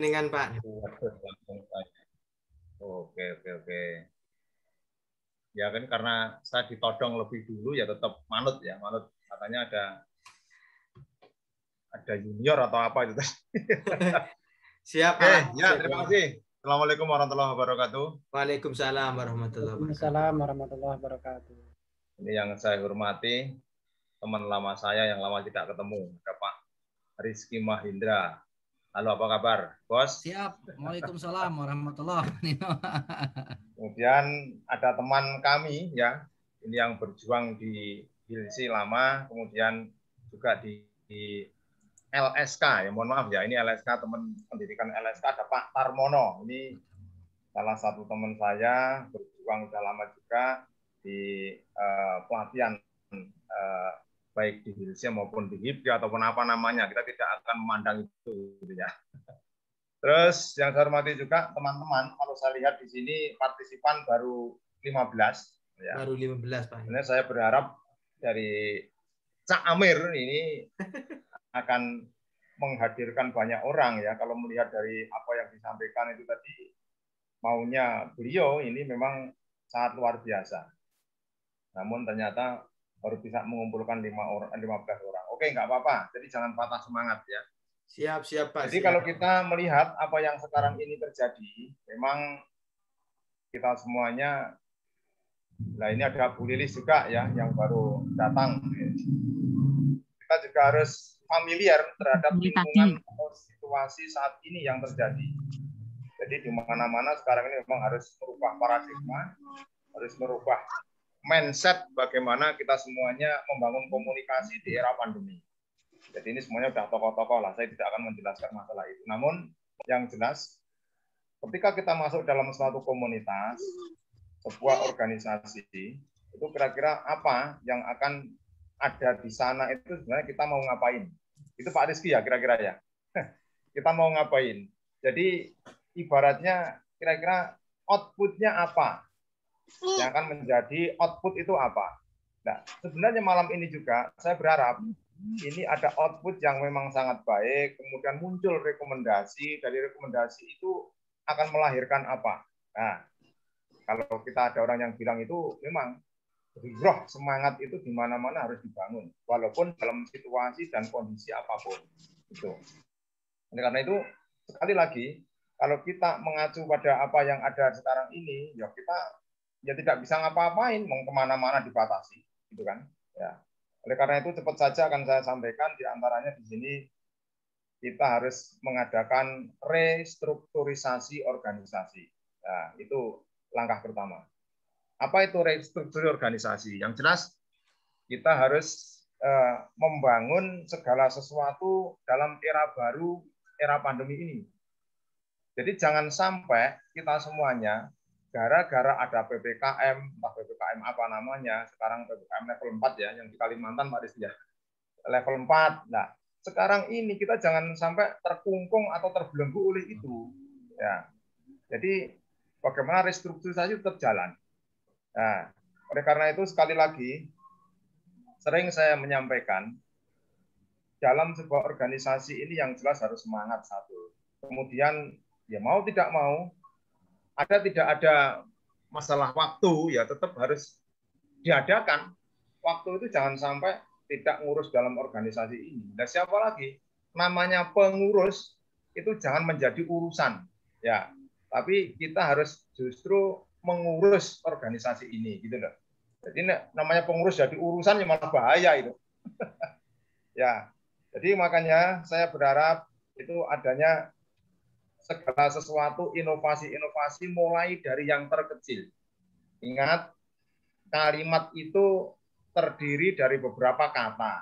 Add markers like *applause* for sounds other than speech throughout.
ini kan iya, Pak. Oke, oke, oke. Ya kan karena saya ditodong lebih dulu ya tetap manut ya, manut. Katanya ada ada junior atau apa itu *laughs* Siap, Pak. eh, ya, terima kasih. Assalamualaikum warahmatullahi wabarakatuh. Waalaikumsalam warahmatullahi wabarakatuh. Waalaikumsalam warahmatullahi wabarakatuh. Ini yang saya hormati teman lama saya yang lama tidak ketemu, ada Pak Rizky Mahindra. Halo, apa kabar, Bos? Siap. Waalaikumsalam warahmatullahi wabarakatuh Kemudian ada teman kami ya, ini yang berjuang di Hilsi lama, kemudian juga di, LSK ya, mohon maaf ya, ini LSK teman pendidikan LSK ada Pak Tarmono. Ini salah satu teman saya berjuang sudah lama juga di uh, pelatihan eh, baik di Hilsia maupun di HIPKI ataupun apa namanya kita tidak akan memandang itu gitu ya. Terus yang saya hormati juga teman-teman kalau saya lihat di sini partisipan baru 15 ya. Baru 15 Pak. Sebenarnya saya berharap dari Cak Amir ini *laughs* akan menghadirkan banyak orang ya kalau melihat dari apa yang disampaikan itu tadi maunya beliau ini memang sangat luar biasa. Namun ternyata baru bisa mengumpulkan lima orang eh, lima belas orang. Oke, nggak apa-apa. Jadi jangan patah semangat ya. Siap, siap, Pak. Jadi siap. kalau kita melihat apa yang sekarang ini terjadi, memang kita semuanya Nah, ini ada Bu Lilis juga ya yang baru datang. Kita juga harus familiar terhadap iya, lingkungan atau situasi saat ini yang terjadi. Jadi di mana-mana sekarang ini memang harus merubah paradigma, harus merubah mindset bagaimana kita semuanya membangun komunikasi di era pandemi. Jadi ini semuanya sudah tokoh-tokoh lah, saya tidak akan menjelaskan masalah itu. Namun yang jelas, ketika kita masuk dalam suatu komunitas, sebuah organisasi, itu kira-kira apa yang akan ada di sana itu sebenarnya kita mau ngapain. Itu Pak Rizky ya kira-kira ya. *laughs* kita mau ngapain. Jadi ibaratnya kira-kira outputnya apa Hmm. yang akan menjadi output itu apa. Nah, sebenarnya malam ini juga saya berharap hmm. ini ada output yang memang sangat baik, kemudian muncul rekomendasi, dari rekomendasi itu akan melahirkan apa. Nah, kalau kita ada orang yang bilang itu memang roh semangat itu di mana-mana harus dibangun, walaupun dalam situasi dan kondisi apapun. Itu. Oleh karena itu, sekali lagi, kalau kita mengacu pada apa yang ada sekarang ini, ya kita ya tidak bisa ngapa-ngapain, mau kemana-mana dibatasi, gitu kan? Ya. Oleh karena itu cepat saja akan saya sampaikan diantaranya di sini kita harus mengadakan restrukturisasi organisasi. ya itu langkah pertama. Apa itu restrukturisasi organisasi? Yang jelas kita harus eh, membangun segala sesuatu dalam era baru, era pandemi ini. Jadi jangan sampai kita semuanya gara-gara ada PPKM, entah PPKM apa namanya, sekarang PPKM level 4 ya, yang di Kalimantan Pak Desi ya, level 4. Nah, sekarang ini kita jangan sampai terkungkung atau terbelenggu oleh itu. Ya. Jadi bagaimana restrukturisasi tetap jalan. Nah, oleh karena itu sekali lagi sering saya menyampaikan dalam sebuah organisasi ini yang jelas harus semangat satu. Kemudian ya mau tidak mau ada tidak ada masalah waktu ya tetap harus diadakan. Waktu itu jangan sampai tidak ngurus dalam organisasi ini. Dan nah, siapa lagi? Namanya pengurus itu jangan menjadi urusan ya. Tapi kita harus justru mengurus organisasi ini gitu loh. Jadi namanya pengurus jadi urusan yang malah bahaya itu. *laughs* ya. Jadi makanya saya berharap itu adanya segala sesuatu inovasi-inovasi mulai dari yang terkecil. Ingat, kalimat itu terdiri dari beberapa kata.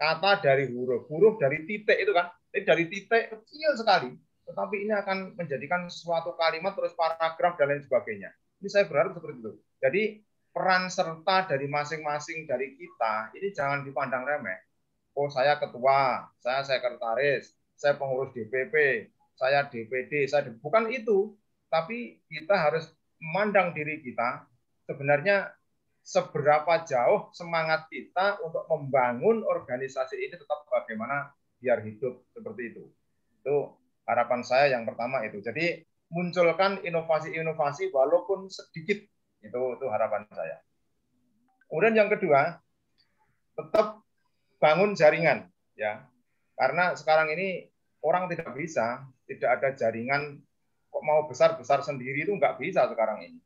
Kata dari huruf, huruf dari titik itu kan. Ini dari titik kecil sekali. Tetapi ini akan menjadikan suatu kalimat, terus paragraf, dan lain sebagainya. Ini saya berharap seperti itu. Jadi peran serta dari masing-masing dari kita, ini jangan dipandang remeh. Oh, saya ketua, saya sekretaris, saya pengurus DPP, saya DPD, saya bukan itu, tapi kita harus memandang diri kita sebenarnya seberapa jauh semangat kita untuk membangun organisasi ini tetap bagaimana biar hidup seperti itu. Itu harapan saya yang pertama itu. Jadi munculkan inovasi-inovasi walaupun sedikit itu itu harapan saya. Kemudian yang kedua, tetap bangun jaringan ya. Karena sekarang ini orang tidak bisa tidak ada jaringan kok mau besar-besar sendiri itu nggak bisa sekarang ini.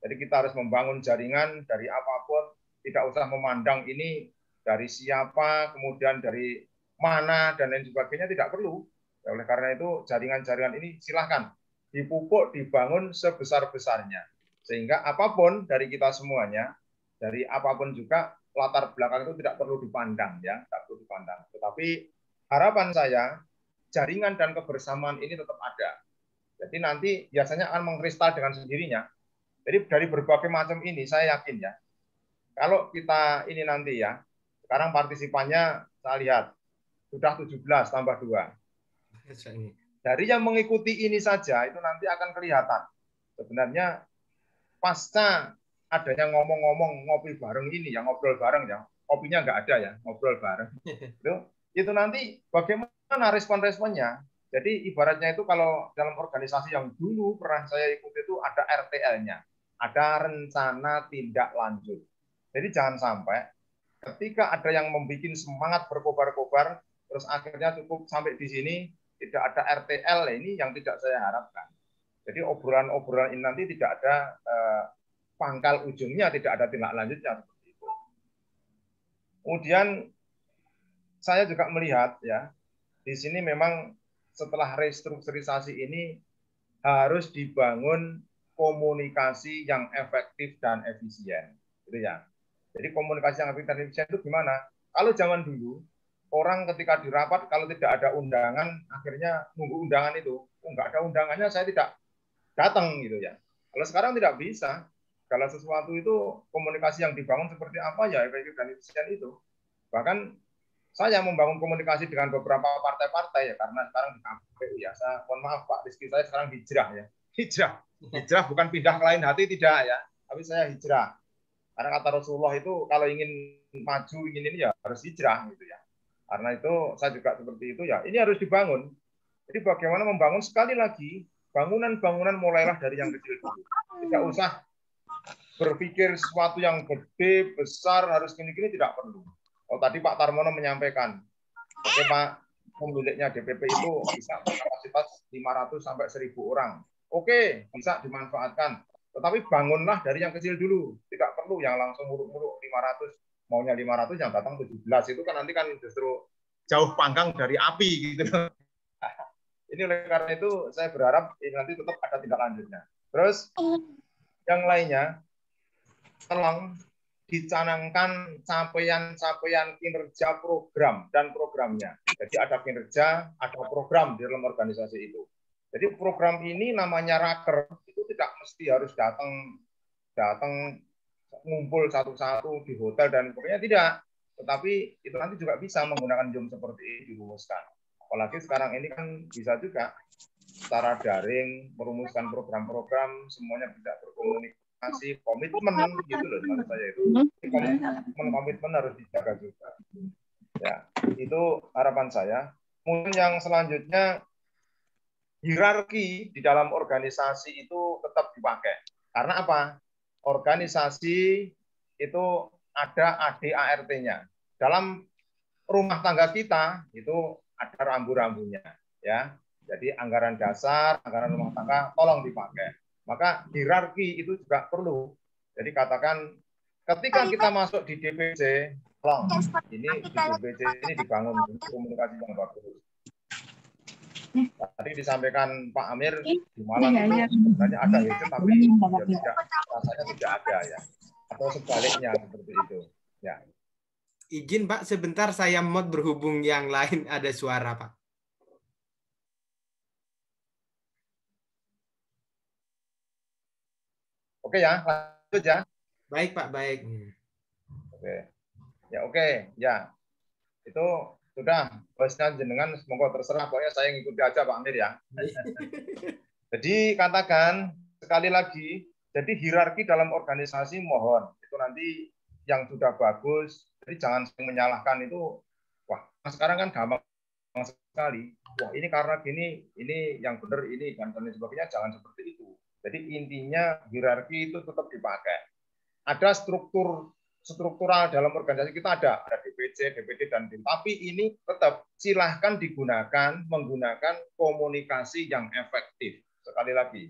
Jadi kita harus membangun jaringan dari apapun, tidak usah memandang ini dari siapa, kemudian dari mana, dan lain sebagainya, tidak perlu. Ya, oleh karena itu, jaringan-jaringan ini silahkan dipupuk, dibangun sebesar-besarnya. Sehingga apapun dari kita semuanya, dari apapun juga, latar belakang itu tidak perlu dipandang. ya, Tidak perlu dipandang. Tetapi harapan saya jaringan dan kebersamaan ini tetap ada. Jadi nanti biasanya akan mengkristal dengan sendirinya. Jadi dari berbagai macam ini saya yakin ya. Kalau kita ini nanti ya, sekarang partisipannya saya lihat sudah 17 tambah 2. Dari yang mengikuti ini saja itu nanti akan kelihatan. Sebenarnya pasca adanya ngomong-ngomong ngopi bareng ini ya, ngobrol bareng ya. Kopinya nggak ada ya, ngobrol bareng. Itu, *laughs* itu nanti bagaimana mana respon-responnya? Jadi ibaratnya itu kalau dalam organisasi yang dulu pernah saya ikuti itu ada RTL-nya, ada rencana tindak lanjut. Jadi jangan sampai ketika ada yang membuat semangat berkobar-kobar, terus akhirnya cukup sampai di sini tidak ada RTL nah ini yang tidak saya harapkan. Jadi obrolan-obrolan ini nanti tidak ada eh, pangkal ujungnya, tidak ada tindak lanjutnya Kemudian saya juga melihat ya di sini memang setelah restrukturisasi ini harus dibangun komunikasi yang efektif dan efisien, gitu ya. Jadi komunikasi yang efektif dan efisien itu gimana? Kalau zaman dulu orang ketika dirapat kalau tidak ada undangan akhirnya nunggu undangan itu, oh, ada undangannya saya tidak datang gitu ya. Kalau sekarang tidak bisa. Kalau sesuatu itu komunikasi yang dibangun seperti apa ya efektif dan efisien itu. Bahkan saya membangun komunikasi dengan beberapa partai-partai ya karena sekarang di KPU ya saya mohon maaf Pak Rizky saya sekarang hijrah ya hijrah hijrah bukan pindah ke lain hati tidak ya tapi saya hijrah karena kata Rasulullah itu kalau ingin maju ingin ini ya harus hijrah gitu ya karena itu saya juga seperti itu ya ini harus dibangun jadi bagaimana membangun sekali lagi bangunan-bangunan mulailah dari yang kecil dulu tidak usah berpikir sesuatu yang gede besar harus gini-gini tidak perlu Oh tadi Pak Tarmono menyampaikan, oke Pak, pemiliknya DPP itu bisa kapasitas 500 sampai 1000 orang. Oke, bisa dimanfaatkan. Tetapi bangunlah dari yang kecil dulu. Tidak perlu yang langsung muruk-muruk 500, maunya 500 yang datang 17 itu kan nanti kan justru jauh panggang dari api gitu. *laughs* Ini oleh karena itu saya berharap ini nanti tetap ada tindak lanjutnya. Terus yang lainnya tolong dicanangkan capaian-capaian kinerja program dan programnya. Jadi ada kinerja, ada program di dalam organisasi itu. Jadi program ini namanya raker itu tidak mesti harus datang datang ngumpul satu-satu di hotel dan sebagainya tidak. Tetapi itu nanti juga bisa menggunakan Zoom seperti ini dirumuskan. Apalagi sekarang ini kan bisa juga secara daring merumuskan program-program semuanya tidak berkomunikasi kasih komitmen gitu loh menurut saya itu hmm? komitmen komitmen harus dijaga juga ya itu harapan saya Mungkin yang selanjutnya hierarki di dalam organisasi itu tetap dipakai karena apa organisasi itu ada ADART-nya dalam rumah tangga kita itu ada rambu-rambunya ya jadi anggaran dasar anggaran rumah tangga tolong dipakai maka hierarki itu juga perlu. Jadi katakan ketika kita masuk di DPC, long, ini di DPC ini dibangun komunikasi yang bagus. Hmm. Tadi disampaikan Pak Amir iya. di malam ini, iya, sebenarnya iya. ada itu tapi ya tidak, rasanya tidak ada ya. Atau sebaliknya seperti itu. Ya. Izin Pak sebentar saya mod berhubung yang lain ada suara Pak. Oke ya, lanjut ya. Baik Pak, baik. Hmm. Oke. Ya oke, ya. Itu sudah bosnya jenengan semoga terserah pokoknya saya ngikuti aja Pak Amir ya. *laughs* jadi katakan sekali lagi, jadi hierarki dalam organisasi mohon itu nanti yang sudah bagus. Jadi jangan menyalahkan itu. Wah, sekarang kan gampang sekali. Wah, ini karena gini, ini yang benar ini dan lain sebagainya jangan seperti itu. Jadi intinya hierarki itu tetap dipakai. Ada struktur struktural dalam organisasi kita ada, ada DPC, DPD, dan tim Tapi ini tetap silahkan digunakan menggunakan komunikasi yang efektif. Sekali lagi,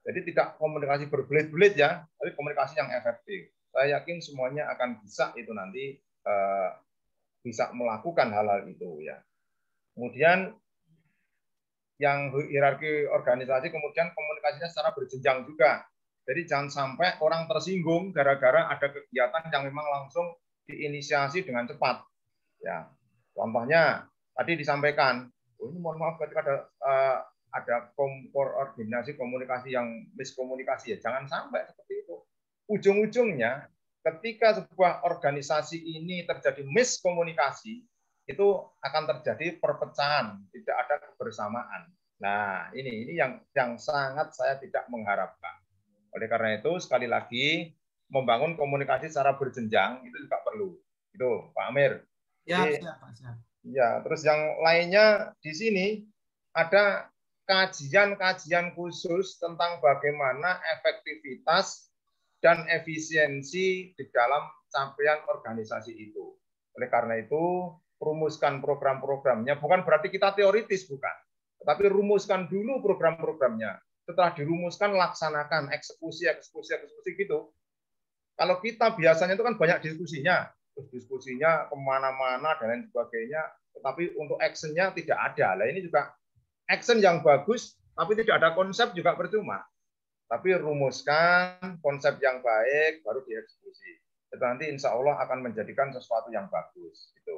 jadi tidak komunikasi berbelit-belit ya, tapi komunikasi yang efektif. Saya yakin semuanya akan bisa itu nanti eh, bisa melakukan hal-hal itu ya. Kemudian yang hierarki organisasi kemudian komunikasinya secara berjenjang juga. Jadi jangan sampai orang tersinggung gara-gara ada kegiatan yang memang langsung diinisiasi dengan cepat. Ya, contohnya tadi disampaikan, oh ini mohon maaf ketika ada uh, ada koordinasi komunikasi yang miskomunikasi ya jangan sampai seperti itu. Ujung-ujungnya ketika sebuah organisasi ini terjadi miskomunikasi, itu akan terjadi perpecahan, tidak ada kebersamaan. Nah, ini ini yang yang sangat saya tidak mengharapkan. Oleh karena itu, sekali lagi membangun komunikasi secara berjenjang itu juga perlu. Itu Pak Amir. Ya, Jadi, siap, siap. Ya, terus yang lainnya di sini ada kajian-kajian khusus tentang bagaimana efektivitas dan efisiensi di dalam capaian organisasi itu. Oleh karena itu, rumuskan program-programnya. Bukan berarti kita teoritis, bukan. Tetapi rumuskan dulu program-programnya. Setelah dirumuskan, laksanakan, eksekusi, eksekusi, eksekusi gitu. Kalau kita biasanya itu kan banyak diskusinya. Terus diskusinya kemana-mana dan lain sebagainya. Tetapi untuk actionnya tidak ada. Nah ini juga action yang bagus, tapi tidak ada konsep juga percuma. Tapi rumuskan konsep yang baik, baru dieksekusi. Itu nanti insya Allah akan menjadikan sesuatu yang bagus. Gitu.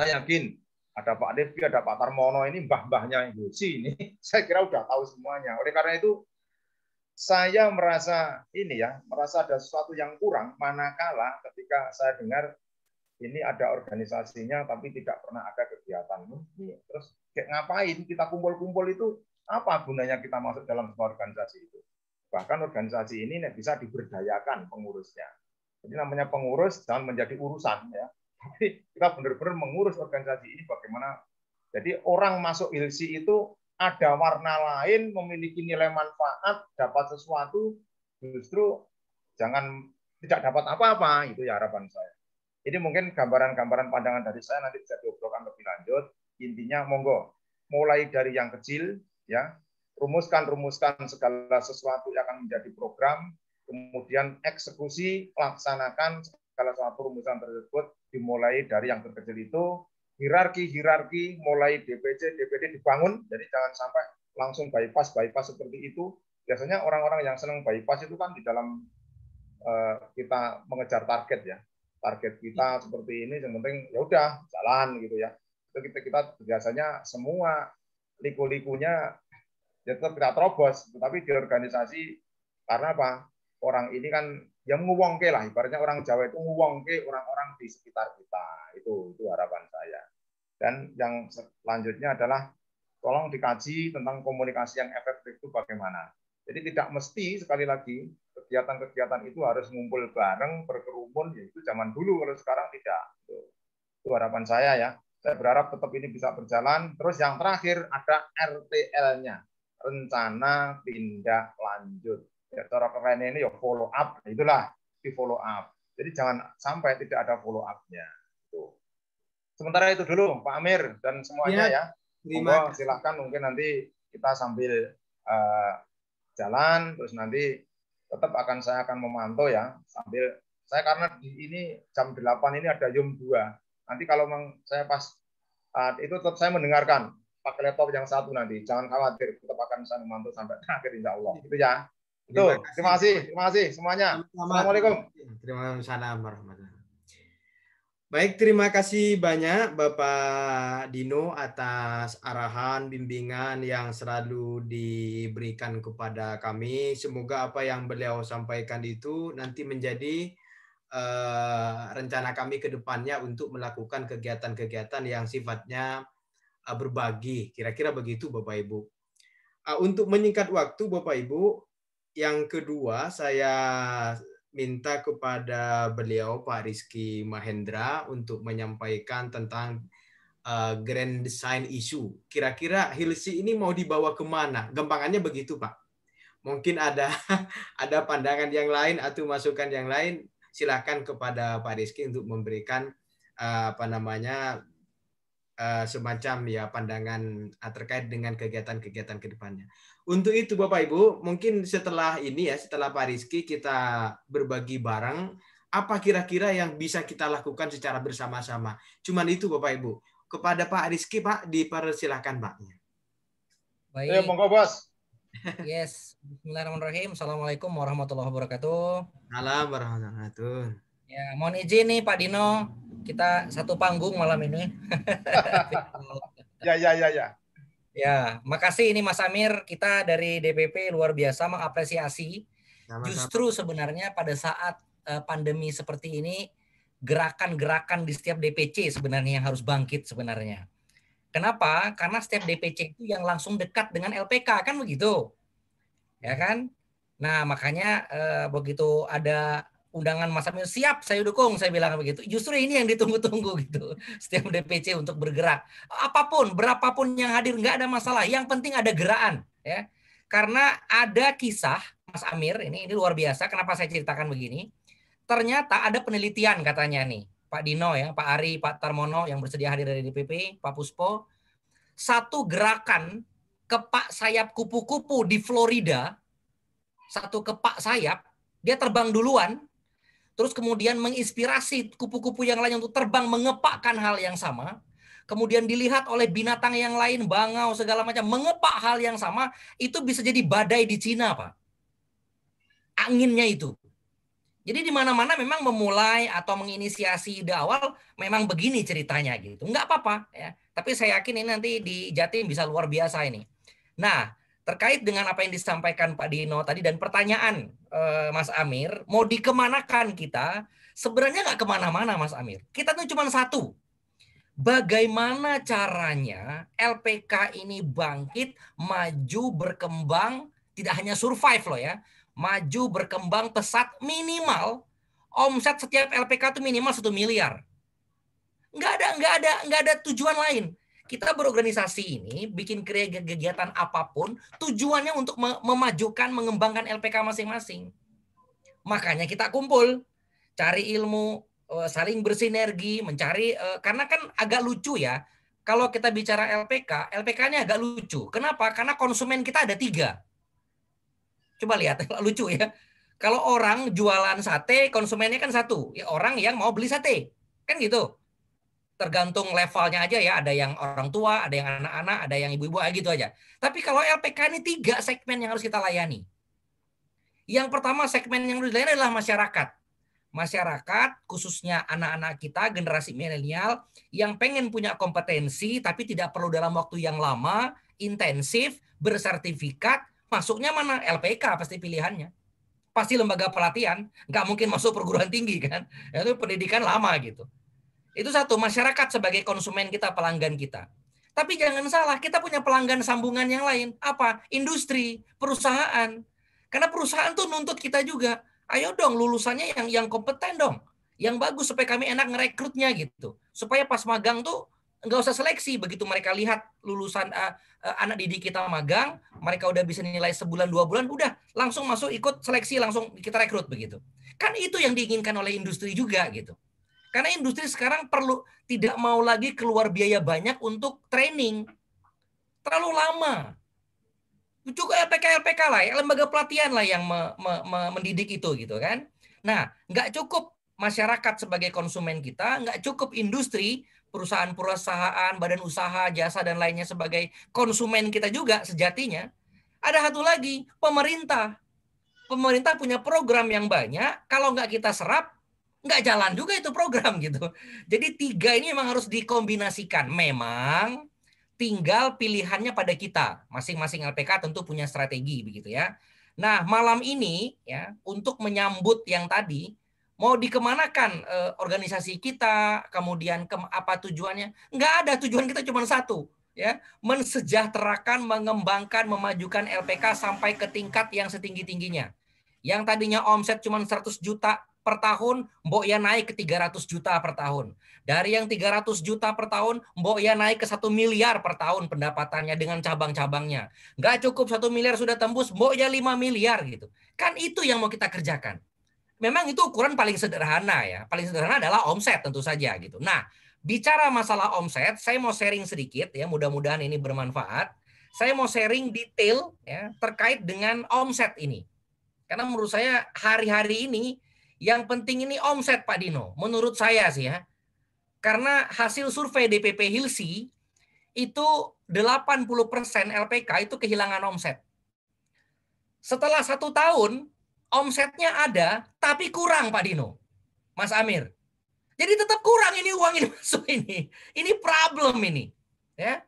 Saya yakin ada Pak Devi, ada Pak Tarmono ini mbah-mbahnya Yosi ini. *laughs* Saya kira udah tahu semuanya. Oleh karena itu saya merasa ini ya, merasa ada sesuatu yang kurang manakala ketika saya dengar ini ada organisasinya tapi tidak pernah ada kegiatan. Terus kayak ngapain kita kumpul-kumpul itu apa gunanya kita masuk dalam sebuah organisasi itu? Bahkan organisasi ini bisa diberdayakan pengurusnya. Jadi namanya pengurus jangan menjadi urusan ya. Jadi kita benar-benar mengurus organisasi ini bagaimana. Jadi orang masuk ILSI itu ada warna lain, memiliki nilai manfaat, dapat sesuatu, justru jangan tidak dapat apa-apa, itu ya harapan saya. Ini mungkin gambaran-gambaran pandangan dari saya nanti bisa diobrolkan lebih lanjut. Intinya monggo, mulai dari yang kecil, ya rumuskan-rumuskan segala sesuatu yang akan menjadi program, kemudian eksekusi, laksanakan salah satu rumusan tersebut dimulai dari yang terkecil itu hierarki-hierarki mulai DPC, DPD dibangun, jadi jangan sampai langsung bypass bypass seperti itu. Biasanya orang-orang yang senang bypass itu kan di dalam uh, kita mengejar target ya. Target kita iya. seperti ini yang penting ya udah jalan gitu ya. Itu kita kita biasanya semua liku-likunya ya tetap kita terobos, tetapi di organisasi karena apa? Orang ini kan yang nguwongke lah ibaratnya orang Jawa itu nguwongke orang-orang di sekitar kita itu itu harapan saya dan yang selanjutnya adalah tolong dikaji tentang komunikasi yang efektif itu bagaimana jadi tidak mesti sekali lagi kegiatan-kegiatan itu harus ngumpul bareng berkerumun yaitu zaman dulu kalau sekarang tidak itu, itu harapan saya ya saya berharap tetap ini bisa berjalan terus yang terakhir ada RTL-nya rencana tindak lanjut Ya, cara kerennya ini ya follow up, nah, itulah di follow up. Jadi jangan sampai tidak ada follow up Itu. Sementara itu dulu Pak Amir dan semuanya ya. ya. silahkan mungkin nanti kita sambil uh, jalan terus nanti tetap akan saya akan memantau ya sambil saya karena di ini jam 8 ini ada jam 2. Nanti kalau memang saya pas uh, itu tetap saya mendengarkan pakai laptop yang satu nanti. Jangan khawatir, tetap akan saya memantau sampai *laughs* akhir insya Allah. Gitu ya. Itu, terima kasih, terima kasih semuanya. Assalamualaikum. Terima kasih. Salam warahmatullahi Baik, terima kasih banyak Bapak Dino atas arahan, bimbingan yang selalu diberikan kepada kami. Semoga apa yang beliau sampaikan itu nanti menjadi uh, rencana kami ke depannya untuk melakukan kegiatan-kegiatan yang sifatnya uh, berbagi. Kira-kira begitu Bapak Ibu. Uh, untuk menyingkat waktu Bapak Ibu, yang kedua saya minta kepada beliau Pak Rizky Mahendra untuk menyampaikan tentang uh, grand design issue. Kira-kira Hilsi ini mau dibawa kemana? Gampangannya begitu Pak. Mungkin ada *laughs* ada pandangan yang lain atau masukan yang lain. Silakan kepada Pak Rizky untuk memberikan uh, apa namanya uh, semacam ya pandangan terkait dengan kegiatan-kegiatan kedepannya. Untuk itu Bapak Ibu, mungkin setelah ini ya, setelah Pak Rizky kita berbagi barang, apa kira-kira yang bisa kita lakukan secara bersama-sama? Cuman itu Bapak Ibu. Kepada Pak Rizky Pak, dipersilahkan Pak. Baik. Ya, monggo Bos. *laughs* Yes. Bismillahirrahmanirrahim. Assalamualaikum warahmatullahi wabarakatuh. Salam warahmatullahi wabarakatuh. Ya, mohon izin nih Pak Dino, kita satu panggung malam ini. *laughs* ya, ya, ya, ya. Ya, makasih ini Mas Amir. Kita dari DPP luar biasa mengapresiasi. Sama-sama. Justru sebenarnya pada saat eh, pandemi seperti ini, gerakan-gerakan di setiap DPC sebenarnya yang harus bangkit sebenarnya. Kenapa? Karena setiap DPC itu yang langsung dekat dengan LPK kan begitu, ya kan? Nah makanya eh, begitu ada undangan Mas Amin siap saya dukung saya bilang begitu justru ini yang ditunggu-tunggu gitu setiap DPC untuk bergerak apapun berapapun yang hadir nggak ada masalah yang penting ada gerakan, ya karena ada kisah Mas Amir ini ini luar biasa kenapa saya ceritakan begini ternyata ada penelitian katanya nih Pak Dino ya Pak Ari Pak Tarmono yang bersedia hadir dari DPP Pak Puspo satu gerakan kepak sayap kupu-kupu di Florida satu kepak sayap dia terbang duluan terus kemudian menginspirasi kupu-kupu yang lain untuk terbang mengepakkan hal yang sama, kemudian dilihat oleh binatang yang lain, bangau segala macam, mengepak hal yang sama, itu bisa jadi badai di Cina, Pak. Anginnya itu. Jadi di mana-mana memang memulai atau menginisiasi di awal memang begini ceritanya gitu. Enggak apa-apa ya. Tapi saya yakin ini nanti di Jatim bisa luar biasa ini. Nah, terkait dengan apa yang disampaikan Pak Dino tadi dan pertanyaan eh, Mas Amir, mau dikemanakan kita? Sebenarnya nggak kemana-mana Mas Amir. Kita tuh cuma satu. Bagaimana caranya LPK ini bangkit, maju, berkembang, tidak hanya survive loh ya, maju, berkembang, pesat, minimal omset setiap LPK itu minimal satu miliar. Nggak ada, nggak ada, nggak ada tujuan lain kita berorganisasi ini bikin kegiatan apapun tujuannya untuk memajukan mengembangkan LPK masing-masing makanya kita kumpul cari ilmu eh, saling bersinergi mencari eh, karena kan agak lucu ya kalau kita bicara LPK LPK-nya agak lucu kenapa karena konsumen kita ada tiga coba lihat *laughs* lucu ya kalau orang jualan sate konsumennya kan satu ya orang yang mau beli sate kan gitu tergantung levelnya aja ya. Ada yang orang tua, ada yang anak-anak, ada yang ibu-ibu, gitu aja. Tapi kalau LPK ini tiga segmen yang harus kita layani. Yang pertama segmen yang harus dilayani adalah masyarakat. Masyarakat, khususnya anak-anak kita, generasi milenial, yang pengen punya kompetensi tapi tidak perlu dalam waktu yang lama, intensif, bersertifikat, masuknya mana? LPK pasti pilihannya pasti lembaga pelatihan, nggak mungkin masuk perguruan tinggi kan? Itu pendidikan lama gitu. Itu satu, masyarakat sebagai konsumen kita, pelanggan kita. Tapi jangan salah, kita punya pelanggan sambungan yang lain. Apa? Industri, perusahaan. Karena perusahaan tuh nuntut kita juga. Ayo dong lulusannya yang yang kompeten dong. Yang bagus supaya kami enak ngerekrutnya gitu. Supaya pas magang tuh nggak usah seleksi begitu mereka lihat lulusan uh, uh, anak didik kita magang mereka udah bisa nilai sebulan dua bulan udah langsung masuk ikut seleksi langsung kita rekrut begitu kan itu yang diinginkan oleh industri juga gitu karena industri sekarang perlu tidak mau lagi keluar biaya banyak untuk training. Terlalu lama. Cukup LPK-LPK lah, ya, lembaga pelatihan lah yang me, me, me, mendidik itu gitu kan. Nah, nggak cukup masyarakat sebagai konsumen kita, nggak cukup industri, perusahaan-perusahaan, badan usaha, jasa, dan lainnya sebagai konsumen kita juga sejatinya. Ada satu lagi, pemerintah. Pemerintah punya program yang banyak, kalau nggak kita serap, nggak jalan juga itu program gitu. Jadi tiga ini memang harus dikombinasikan. Memang tinggal pilihannya pada kita. Masing-masing LPK tentu punya strategi begitu ya. Nah malam ini ya untuk menyambut yang tadi mau dikemanakan eh, organisasi kita, kemudian ke, apa tujuannya? Nggak ada tujuan kita cuma satu ya mensejahterakan, mengembangkan, memajukan LPK sampai ke tingkat yang setinggi tingginya. Yang tadinya omset cuma 100 juta per tahun, mbok ya naik ke 300 juta per tahun. Dari yang 300 juta per tahun, mbok ya naik ke 1 miliar per tahun pendapatannya dengan cabang-cabangnya. Nggak cukup 1 miliar sudah tembus, mbok ya 5 miliar gitu. Kan itu yang mau kita kerjakan. Memang itu ukuran paling sederhana ya. Paling sederhana adalah omset tentu saja gitu. Nah, bicara masalah omset, saya mau sharing sedikit ya, mudah-mudahan ini bermanfaat. Saya mau sharing detail ya terkait dengan omset ini. Karena menurut saya hari-hari ini yang penting ini omset Pak Dino, menurut saya sih ya. Karena hasil survei DPP Hilsi itu 80% LPK itu kehilangan omset. Setelah satu tahun, omsetnya ada, tapi kurang Pak Dino. Mas Amir. Jadi tetap kurang ini uang ini *laughs* masuk ini. Ini problem ini. Ya.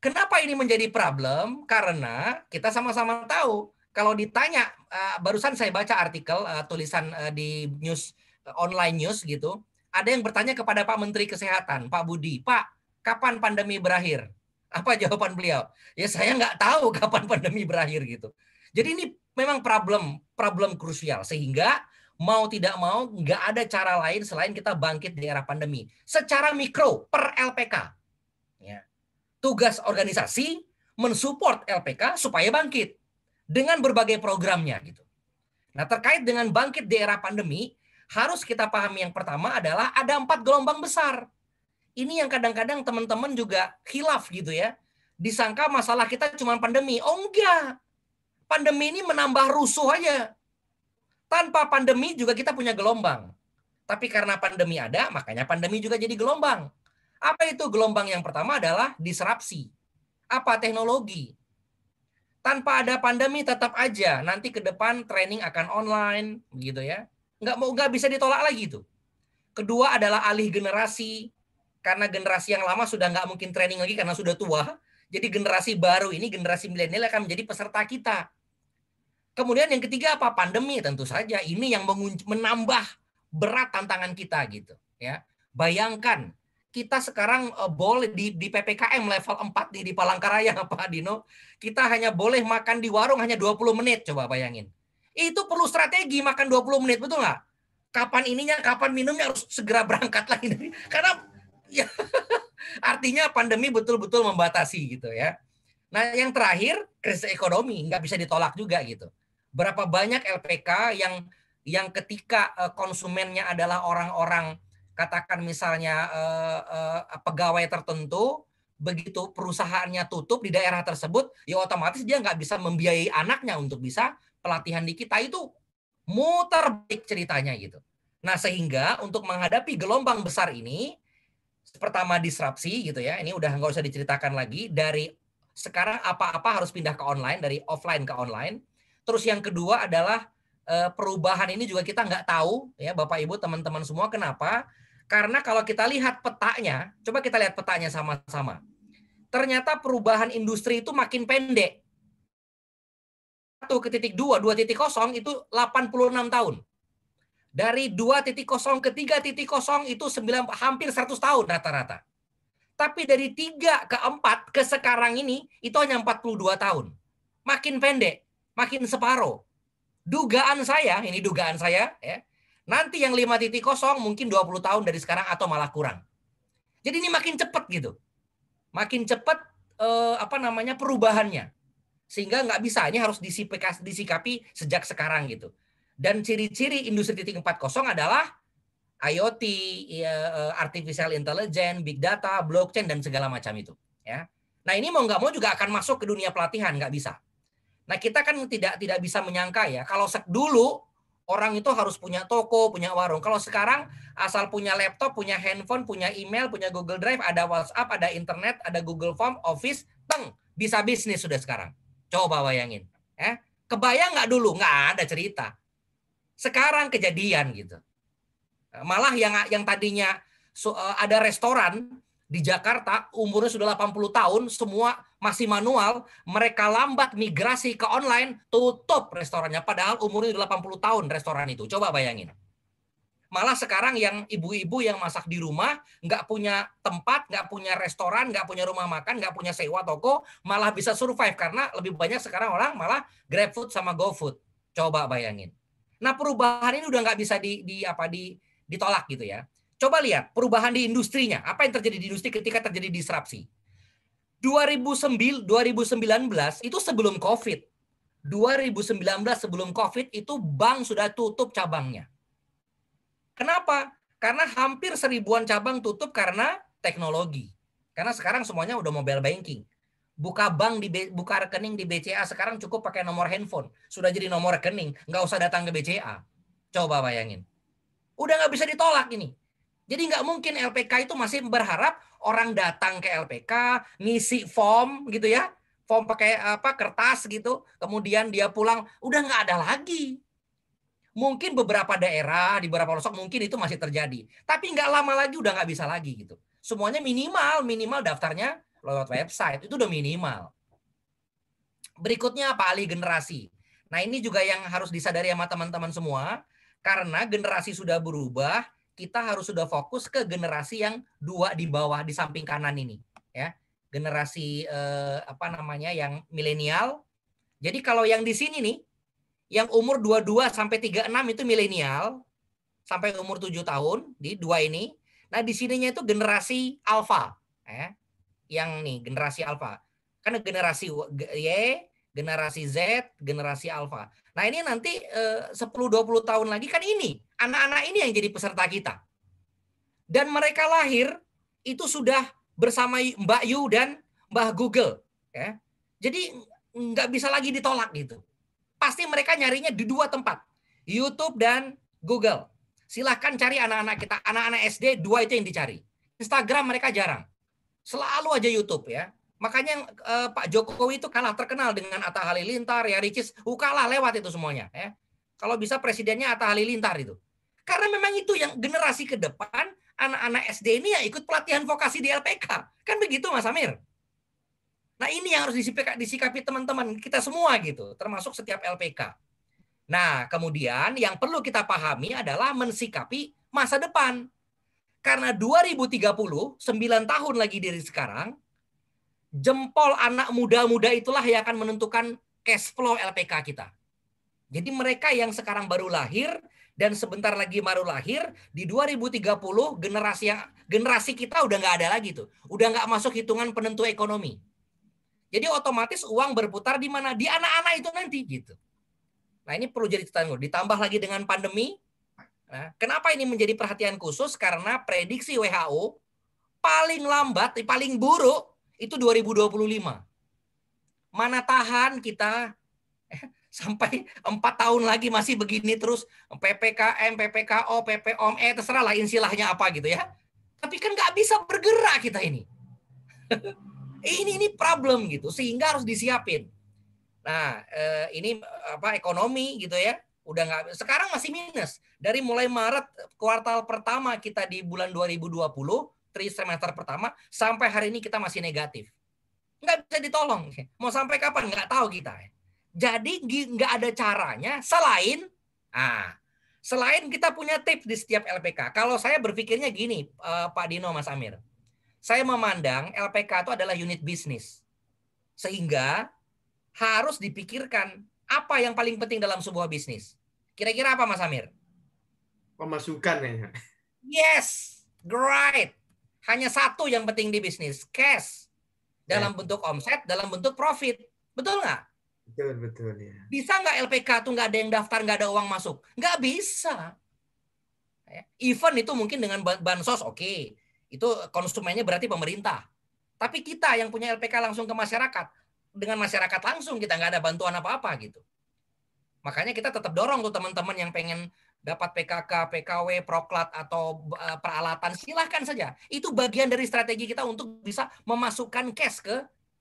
Kenapa ini menjadi problem? Karena kita sama-sama tahu kalau ditanya uh, barusan saya baca artikel uh, tulisan uh, di news uh, online news gitu, ada yang bertanya kepada Pak Menteri Kesehatan, Pak Budi, Pak, kapan pandemi berakhir? Apa *laughs* jawaban beliau? Ya saya nggak tahu *laughs* kapan pandemi berakhir gitu. Jadi ini memang problem problem krusial sehingga mau tidak mau nggak ada cara lain selain kita bangkit di era pandemi secara mikro per LPK. Ya. Tugas organisasi mensupport LPK supaya bangkit dengan berbagai programnya gitu. Nah, terkait dengan bangkit di era pandemi, harus kita pahami yang pertama adalah ada empat gelombang besar. Ini yang kadang-kadang teman-teman juga hilaf gitu ya. Disangka masalah kita cuma pandemi. Oh enggak. Pandemi ini menambah rusuh aja. Tanpa pandemi juga kita punya gelombang. Tapi karena pandemi ada, makanya pandemi juga jadi gelombang. Apa itu gelombang yang pertama adalah disrupsi. Apa teknologi? tanpa ada pandemi tetap aja nanti ke depan training akan online begitu ya nggak mau nggak bisa ditolak lagi itu kedua adalah alih generasi karena generasi yang lama sudah nggak mungkin training lagi karena sudah tua jadi generasi baru ini generasi milenial akan menjadi peserta kita kemudian yang ketiga apa pandemi tentu saja ini yang menambah berat tantangan kita gitu ya bayangkan kita sekarang eh, boleh di, di PPKM level 4 di, di Palangkaraya *laughs* Pak Dino, kita hanya boleh makan di warung hanya 20 menit coba bayangin. Itu perlu strategi makan 20 menit betul nggak? Kapan ininya, kapan minumnya harus segera berangkat *laughs* lagi karena ya, *laughs* artinya pandemi betul-betul membatasi gitu ya. Nah yang terakhir krisis ekonomi nggak bisa ditolak juga gitu. Berapa banyak LPK yang yang ketika eh, konsumennya adalah orang-orang katakan misalnya eh, eh, pegawai tertentu begitu perusahaannya tutup di daerah tersebut ya otomatis dia nggak bisa membiayai anaknya untuk bisa pelatihan di kita itu muter balik ceritanya gitu nah sehingga untuk menghadapi gelombang besar ini pertama disrupsi gitu ya ini udah nggak usah diceritakan lagi dari sekarang apa-apa harus pindah ke online dari offline ke online terus yang kedua adalah eh, perubahan ini juga kita nggak tahu ya Bapak Ibu teman-teman semua kenapa karena kalau kita lihat petanya, coba kita lihat petanya sama-sama. Ternyata perubahan industri itu makin pendek. 1 ke titik dua, dua titik kosong itu 86 tahun. Dari dua titik kosong ke tiga titik kosong itu sembilan, hampir 100 tahun rata-rata. Tapi dari tiga ke empat ke sekarang ini itu hanya 42 tahun. Makin pendek, makin separuh. Dugaan saya, ini dugaan saya ya, Nanti yang 5.0 mungkin 20 tahun dari sekarang atau malah kurang. Jadi ini makin cepat gitu. Makin cepat eh, apa namanya perubahannya. Sehingga nggak bisa, ini harus disikapi sejak sekarang gitu. Dan ciri-ciri industri titik 4.0 adalah IoT, ya, eh, artificial intelligence, big data, blockchain dan segala macam itu. Ya. Nah ini mau nggak mau juga akan masuk ke dunia pelatihan nggak bisa. Nah kita kan tidak tidak bisa menyangka ya kalau dulu orang itu harus punya toko, punya warung. Kalau sekarang asal punya laptop, punya handphone, punya email, punya Google Drive, ada WhatsApp, ada internet, ada Google Form, Office, teng, bisa bisnis sudah sekarang. Coba bayangin. Eh, kebayang nggak dulu? Nggak ada cerita. Sekarang kejadian gitu. Malah yang yang tadinya eh, ada restoran di Jakarta umurnya sudah 80 tahun, semua masih manual, mereka lambat migrasi ke online, tutup restorannya. Padahal umurnya 80 tahun restoran itu. Coba bayangin. Malah sekarang yang ibu-ibu yang masak di rumah, nggak punya tempat, nggak punya restoran, nggak punya rumah makan, nggak punya sewa toko, malah bisa survive. Karena lebih banyak sekarang orang malah grab food sama go food. Coba bayangin. Nah perubahan ini udah nggak bisa di, di apa di ditolak gitu ya. Coba lihat perubahan di industrinya. Apa yang terjadi di industri ketika terjadi disrupsi? 2009 2019 itu sebelum Covid. 2019 sebelum Covid itu bank sudah tutup cabangnya. Kenapa? Karena hampir seribuan cabang tutup karena teknologi. Karena sekarang semuanya udah mobile banking. Buka bank di buka rekening di BCA sekarang cukup pakai nomor handphone. Sudah jadi nomor rekening, nggak usah datang ke BCA. Coba bayangin. Udah nggak bisa ditolak ini. Jadi nggak mungkin LPK itu masih berharap orang datang ke LPK, ngisi form gitu ya, form pakai apa kertas gitu, kemudian dia pulang udah nggak ada lagi. Mungkin beberapa daerah di beberapa pelosok mungkin itu masih terjadi, tapi nggak lama lagi udah nggak bisa lagi gitu. Semuanya minimal, minimal daftarnya lewat website itu udah minimal. Berikutnya apa alih generasi. Nah ini juga yang harus disadari sama teman-teman semua karena generasi sudah berubah, kita harus sudah fokus ke generasi yang dua di bawah di samping kanan ini ya generasi eh, apa namanya yang milenial jadi kalau yang di sini nih yang umur 22 sampai 36 itu milenial sampai umur 7 tahun di dua ini nah di sininya itu generasi alfa ya yang nih generasi alfa karena generasi Y generasi Z generasi alfa Nah ini nanti eh, 10-20 tahun lagi kan ini. Anak-anak ini yang jadi peserta kita. Dan mereka lahir itu sudah bersama Mbak Yu dan Mbah Google. Ya. Jadi nggak bisa lagi ditolak gitu. Pasti mereka nyarinya di dua tempat. YouTube dan Google. Silahkan cari anak-anak kita. Anak-anak SD dua itu yang dicari. Instagram mereka jarang. Selalu aja YouTube ya. Makanya eh, Pak Jokowi itu kalah terkenal dengan Atta Halilintar, ya Ricis, uh, kalah lewat itu semuanya. Ya. Kalau bisa presidennya Atta Halilintar itu. Karena memang itu yang generasi ke depan anak-anak SD ini ya ikut pelatihan vokasi di LPK. Kan begitu Mas Amir? Nah ini yang harus disikapi teman-teman kita semua gitu, termasuk setiap LPK. Nah kemudian yang perlu kita pahami adalah mensikapi masa depan. Karena 2030, 9 tahun lagi dari sekarang, jempol anak muda-muda itulah yang akan menentukan cash flow LPK kita. Jadi mereka yang sekarang baru lahir dan sebentar lagi baru lahir di 2030 generasi yang, generasi kita udah nggak ada lagi tuh, udah nggak masuk hitungan penentu ekonomi. Jadi otomatis uang berputar di mana di anak-anak itu nanti gitu. Nah ini perlu jadi catatan Ditambah lagi dengan pandemi. Nah, kenapa ini menjadi perhatian khusus? Karena prediksi WHO paling lambat, paling buruk itu 2025. Mana tahan kita eh, sampai empat tahun lagi masih begini terus PPKM, PPKO, PPOM, eh terserah lah insilahnya apa gitu ya. Tapi kan nggak bisa bergerak kita ini. *laughs* ini ini problem gitu sehingga harus disiapin. Nah eh, ini apa ekonomi gitu ya udah nggak sekarang masih minus dari mulai Maret kuartal pertama kita di bulan 2020 tri semester pertama sampai hari ini kita masih negatif. Nggak bisa ditolong. Mau sampai kapan nggak tahu kita. Jadi nggak ada caranya selain ah selain kita punya tips di setiap LPK. Kalau saya berpikirnya gini, eh, Pak Dino, Mas Amir, saya memandang LPK itu adalah unit bisnis, sehingga harus dipikirkan apa yang paling penting dalam sebuah bisnis. Kira-kira apa, Mas Amir? Pemasukan ya. Yes, great hanya satu yang penting di bisnis, cash. Dalam ya. bentuk omset, dalam bentuk profit. Betul nggak? Betul, betul. Ya. Bisa nggak LPK tuh nggak ada yang daftar, nggak ada uang masuk? Nggak bisa. Ya, Event itu mungkin dengan bansos, oke. Okay. Itu konsumennya berarti pemerintah. Tapi kita yang punya LPK langsung ke masyarakat. Dengan masyarakat langsung kita nggak ada bantuan apa-apa gitu. Makanya kita tetap dorong tuh teman-teman yang pengen dapat PKK, PKW, proklat atau eh, peralatan, silahkan saja. Itu bagian dari strategi kita untuk bisa memasukkan cash ke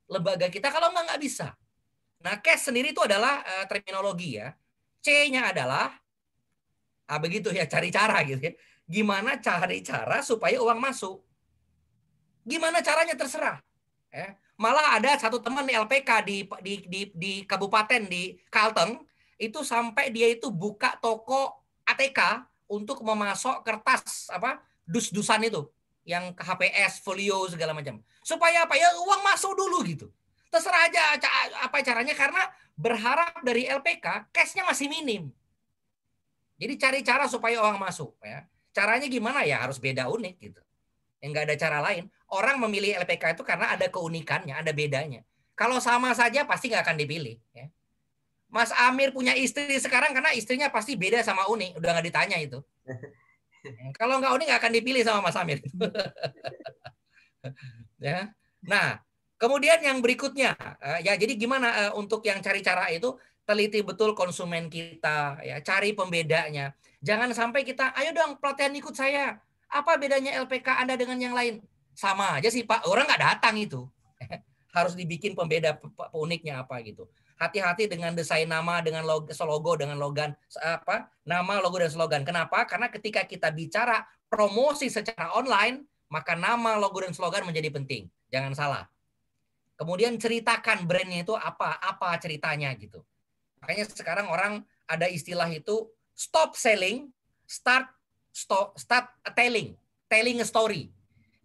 lembaga kita kalau nggak nggak bisa. Nah, cash sendiri itu adalah uh, terminologi ya. C-nya adalah ah begitu ya, cari cara gitu ya. Gimana cari cara supaya uang masuk? Gimana caranya terserah. Ya. Malah ada satu teman LPK di di di, di kabupaten di Kalteng itu sampai dia itu buka toko ATK untuk memasok kertas apa dus-dusan itu yang HPS, folio segala macam. Supaya apa ya uang masuk dulu gitu. Terserah aja apa caranya karena berharap dari LPK cashnya masih minim. Jadi cari cara supaya uang masuk ya. Caranya gimana ya harus beda unik gitu. Yang nggak ada cara lain. Orang memilih LPK itu karena ada keunikannya, ada bedanya. Kalau sama saja pasti nggak akan dipilih. Ya. Mas Amir punya istri sekarang karena istrinya pasti beda sama Uni, udah nggak ditanya itu. *laughs* Kalau nggak Uni nggak akan dipilih sama Mas Amir. *laughs* ya. Nah, kemudian yang berikutnya eh, ya jadi gimana eh, untuk yang cari cara itu teliti betul konsumen kita ya, cari pembedanya. Jangan sampai kita ayo dong pelatihan ikut saya. Apa bedanya LPK Anda dengan yang lain? Sama aja sih Pak, orang nggak datang itu. *laughs* Harus dibikin pembeda uniknya apa gitu hati-hati dengan desain nama, dengan logo, logo, dengan logan, apa nama, logo dan slogan. Kenapa? Karena ketika kita bicara promosi secara online, maka nama, logo dan slogan menjadi penting. Jangan salah. Kemudian ceritakan brandnya itu apa, apa ceritanya gitu. Makanya sekarang orang ada istilah itu stop selling, start stop, start telling, telling a story.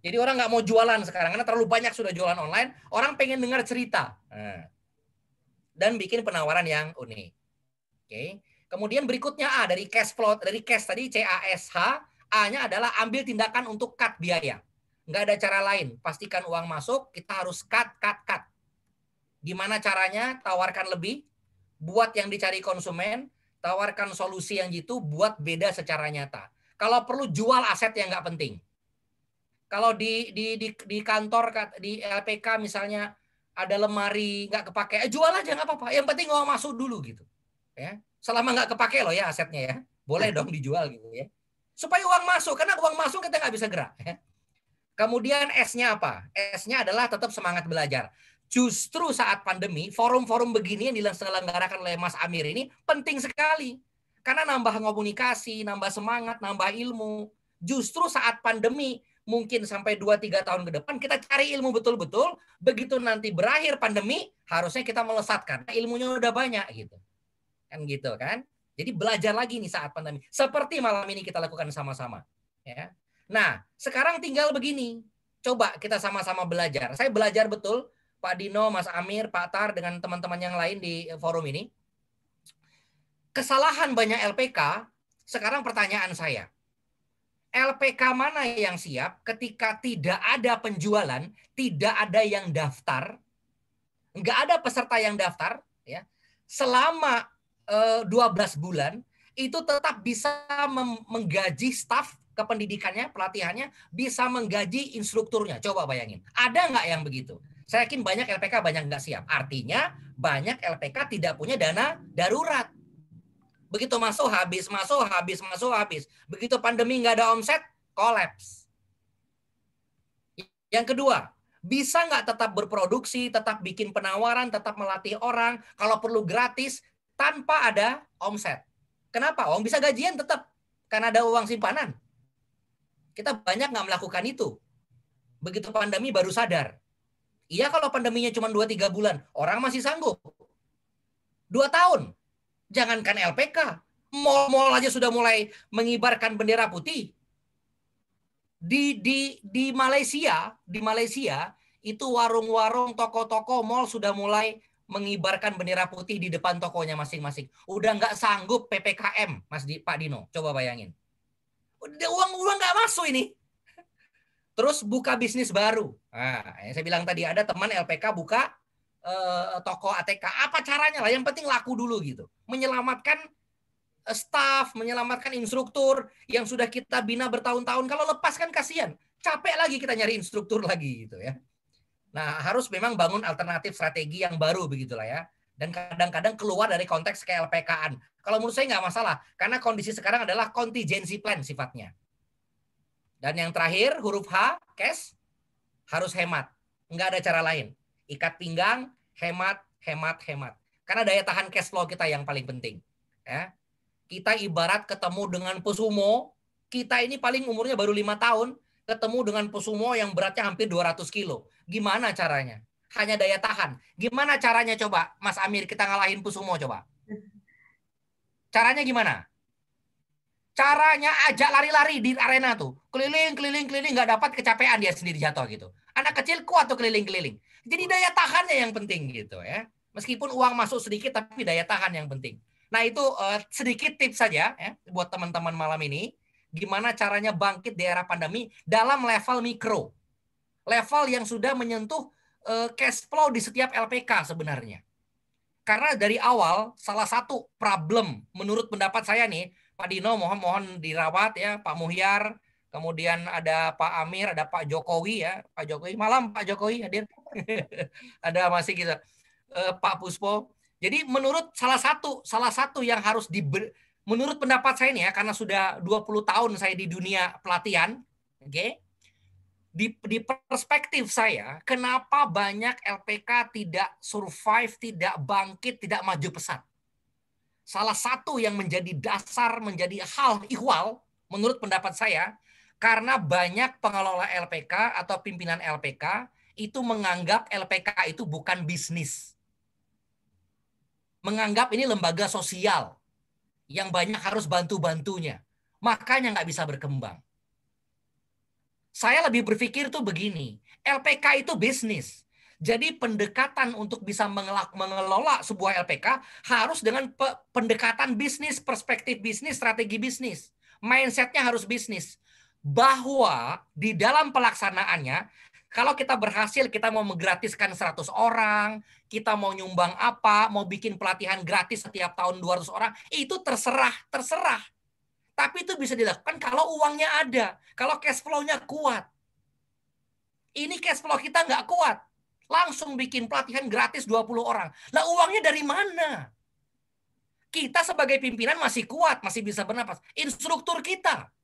Jadi orang nggak mau jualan sekarang karena terlalu banyak sudah jualan online. Orang pengen dengar cerita. Nah dan bikin penawaran yang unik. Oke. Kemudian berikutnya A dari cash flow dari cash tadi C A-nya adalah ambil tindakan untuk cut biaya. Nggak ada cara lain. Pastikan uang masuk, kita harus cut, cut, cut. Gimana caranya? Tawarkan lebih, buat yang dicari konsumen, tawarkan solusi yang jitu, buat beda secara nyata. Kalau perlu jual aset yang nggak penting. Kalau di, di, di, di kantor, di LPK misalnya, ada lemari nggak kepake, eh, jual aja nggak apa-apa. Yang penting nggak masuk dulu gitu. Ya, selama nggak kepake loh ya asetnya ya, boleh iya. dong dijual gitu ya. Supaya uang masuk, karena uang masuk kita nggak bisa gerak. Ya. Kemudian S-nya apa? S-nya adalah tetap semangat belajar. Justru saat pandemi, forum-forum begini yang diselenggarakan oleh Mas Amir ini penting sekali. Karena nambah komunikasi, nambah semangat, nambah ilmu. Justru saat pandemi, mungkin sampai 2-3 tahun ke depan kita cari ilmu betul-betul. Begitu nanti berakhir pandemi, harusnya kita melesat karena ilmunya udah banyak gitu. Kan gitu kan? Jadi belajar lagi nih saat pandemi. Seperti malam ini kita lakukan sama-sama. Ya. Nah, sekarang tinggal begini. Coba kita sama-sama belajar. Saya belajar betul Pak Dino, Mas Amir, Pak Tar dengan teman-teman yang lain di forum ini. Kesalahan banyak LPK sekarang pertanyaan saya LPK mana yang siap ketika tidak ada penjualan, tidak ada yang daftar, nggak ada peserta yang daftar, ya selama eh, 12 bulan itu tetap bisa menggaji staf kependidikannya, pelatihannya, bisa menggaji instrukturnya. Coba bayangin, ada nggak yang begitu? Saya yakin banyak LPK banyak nggak siap. Artinya banyak LPK tidak punya dana darurat. Begitu masuk habis, masuk habis, masuk habis. Begitu pandemi nggak ada omset, kolaps. Yang kedua, bisa nggak tetap berproduksi, tetap bikin penawaran, tetap melatih orang, kalau perlu gratis, tanpa ada omset. Kenapa? Om bisa gajian tetap, karena ada uang simpanan. Kita banyak nggak melakukan itu. Begitu pandemi baru sadar. Iya kalau pandeminya cuma 2-3 bulan, orang masih sanggup. Dua tahun, Jangankan LPK, mall-mall aja sudah mulai mengibarkan bendera putih. Di di di Malaysia, di Malaysia itu warung-warung, toko-toko, mall sudah mulai mengibarkan bendera putih di depan tokonya masing-masing. Udah nggak sanggup PPKM, Mas di, Pak Dino. Coba bayangin. Udah uang uang nggak masuk ini. Terus buka bisnis baru. Nah, yang saya bilang tadi ada teman LPK buka eh, toko ATK. Apa caranya lah? Yang penting laku dulu gitu menyelamatkan eh, staff, menyelamatkan instruktur yang sudah kita bina bertahun-tahun. Kalau lepas kan kasihan, capek lagi kita nyari instruktur lagi gitu ya. Nah, harus memang bangun alternatif strategi yang baru begitulah ya. Dan kadang-kadang keluar dari konteks KLPK-an. Kalau menurut saya nggak masalah, karena kondisi sekarang adalah contingency plan sifatnya. Dan yang terakhir, huruf H, cash, harus hemat. Nggak ada cara lain. Ikat pinggang, hemat, hemat, hemat. Karena daya tahan cash flow kita yang paling penting. Ya. Kita ibarat ketemu dengan pesumo, kita ini paling umurnya baru lima tahun, ketemu dengan pesumo yang beratnya hampir 200 kilo. Gimana caranya? Hanya daya tahan. Gimana caranya coba, Mas Amir, kita ngalahin pesumo coba? Caranya gimana? Caranya ajak lari-lari di arena tuh. Keliling, keliling, keliling, nggak dapat kecapean dia sendiri jatuh gitu. Anak kecil kuat tuh keliling-keliling. Jadi daya tahannya yang penting gitu ya. Meskipun uang masuk sedikit, tapi daya tahan yang penting. Nah itu uh, sedikit tips saja ya buat teman-teman malam ini. Gimana caranya bangkit di era pandemi dalam level mikro. Level yang sudah menyentuh uh, cash flow di setiap LPK sebenarnya. Karena dari awal salah satu problem menurut pendapat saya nih, Pak Dino mohon-mohon dirawat ya, Pak Muhyar, kemudian ada Pak Amir, ada Pak Jokowi ya, Pak Jokowi malam Pak Jokowi hadir, *laughs* ada masih kita. Gitu Eh, Pak Puspo. Jadi menurut salah satu salah satu yang harus di menurut pendapat saya ini ya karena sudah 20 tahun saya di dunia pelatihan, oke. Okay? Di, di perspektif saya, kenapa banyak LPK tidak survive, tidak bangkit, tidak maju pesat? Salah satu yang menjadi dasar, menjadi hal ihwal menurut pendapat saya, karena banyak pengelola LPK atau pimpinan LPK itu menganggap LPK itu bukan bisnis menganggap ini lembaga sosial yang banyak harus bantu-bantunya. Makanya nggak bisa berkembang. Saya lebih berpikir tuh begini, LPK itu bisnis. Jadi pendekatan untuk bisa mengelola sebuah LPK harus dengan pendekatan bisnis, perspektif bisnis, strategi bisnis. Mindsetnya harus bisnis. Bahwa di dalam pelaksanaannya, kalau kita berhasil kita mau menggratiskan 100 orang, kita mau nyumbang apa, mau bikin pelatihan gratis setiap tahun 200 orang, itu terserah, terserah. Tapi itu bisa dilakukan kalau uangnya ada, kalau cash flow-nya kuat. Ini cash flow kita nggak kuat. Langsung bikin pelatihan gratis 20 orang. Lah uangnya dari mana? Kita sebagai pimpinan masih kuat, masih bisa bernapas. Instruktur kita.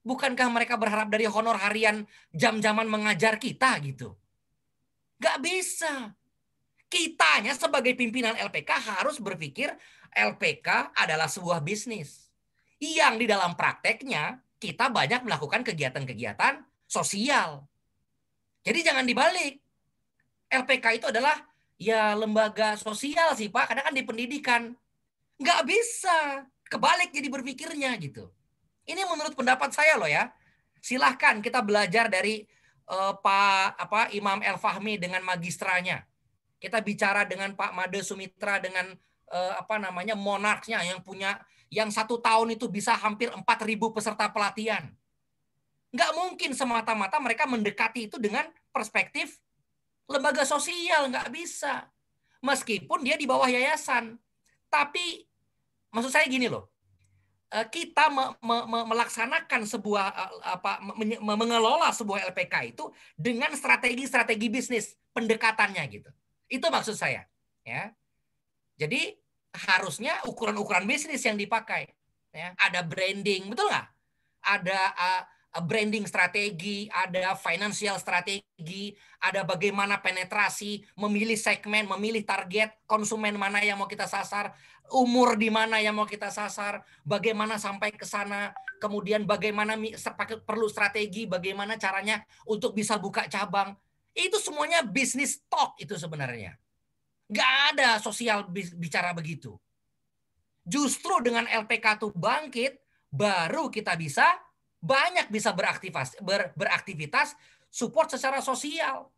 Bukankah mereka berharap dari honor harian jam-jaman mengajar kita gitu? Gak bisa kitanya sebagai pimpinan LPK harus berpikir LPK adalah sebuah bisnis yang di dalam prakteknya kita banyak melakukan kegiatan-kegiatan sosial. Jadi jangan dibalik. LPK itu adalah ya lembaga sosial sih Pak, karena kan di pendidikan. Nggak bisa. Kebalik jadi berpikirnya gitu. Ini menurut pendapat saya loh ya. Silahkan kita belajar dari uh, Pak apa Imam El Fahmi dengan magistranya kita bicara dengan Pak Made Sumitra dengan eh, apa namanya monarknya yang punya yang satu tahun itu bisa hampir 4.000 peserta pelatihan. Nggak mungkin semata-mata mereka mendekati itu dengan perspektif lembaga sosial. Nggak bisa. Meskipun dia di bawah yayasan. Tapi maksud saya gini loh eh, kita me, me, me, melaksanakan sebuah eh, apa me, mengelola sebuah LPK itu dengan strategi-strategi bisnis pendekatannya gitu. Itu maksud saya. Ya. Jadi harusnya ukuran-ukuran bisnis yang dipakai. Ya. Ada branding, betul nggak? Ada uh, branding strategi, ada financial strategi, ada bagaimana penetrasi, memilih segmen, memilih target, konsumen mana yang mau kita sasar, umur di mana yang mau kita sasar, bagaimana sampai ke sana, kemudian bagaimana perlu strategi, bagaimana caranya untuk bisa buka cabang. Itu semuanya bisnis talk itu sebenarnya. Nggak ada sosial bicara begitu. Justru dengan LPK itu bangkit, baru kita bisa banyak bisa beraktivitas, ber, beraktivitas support secara sosial.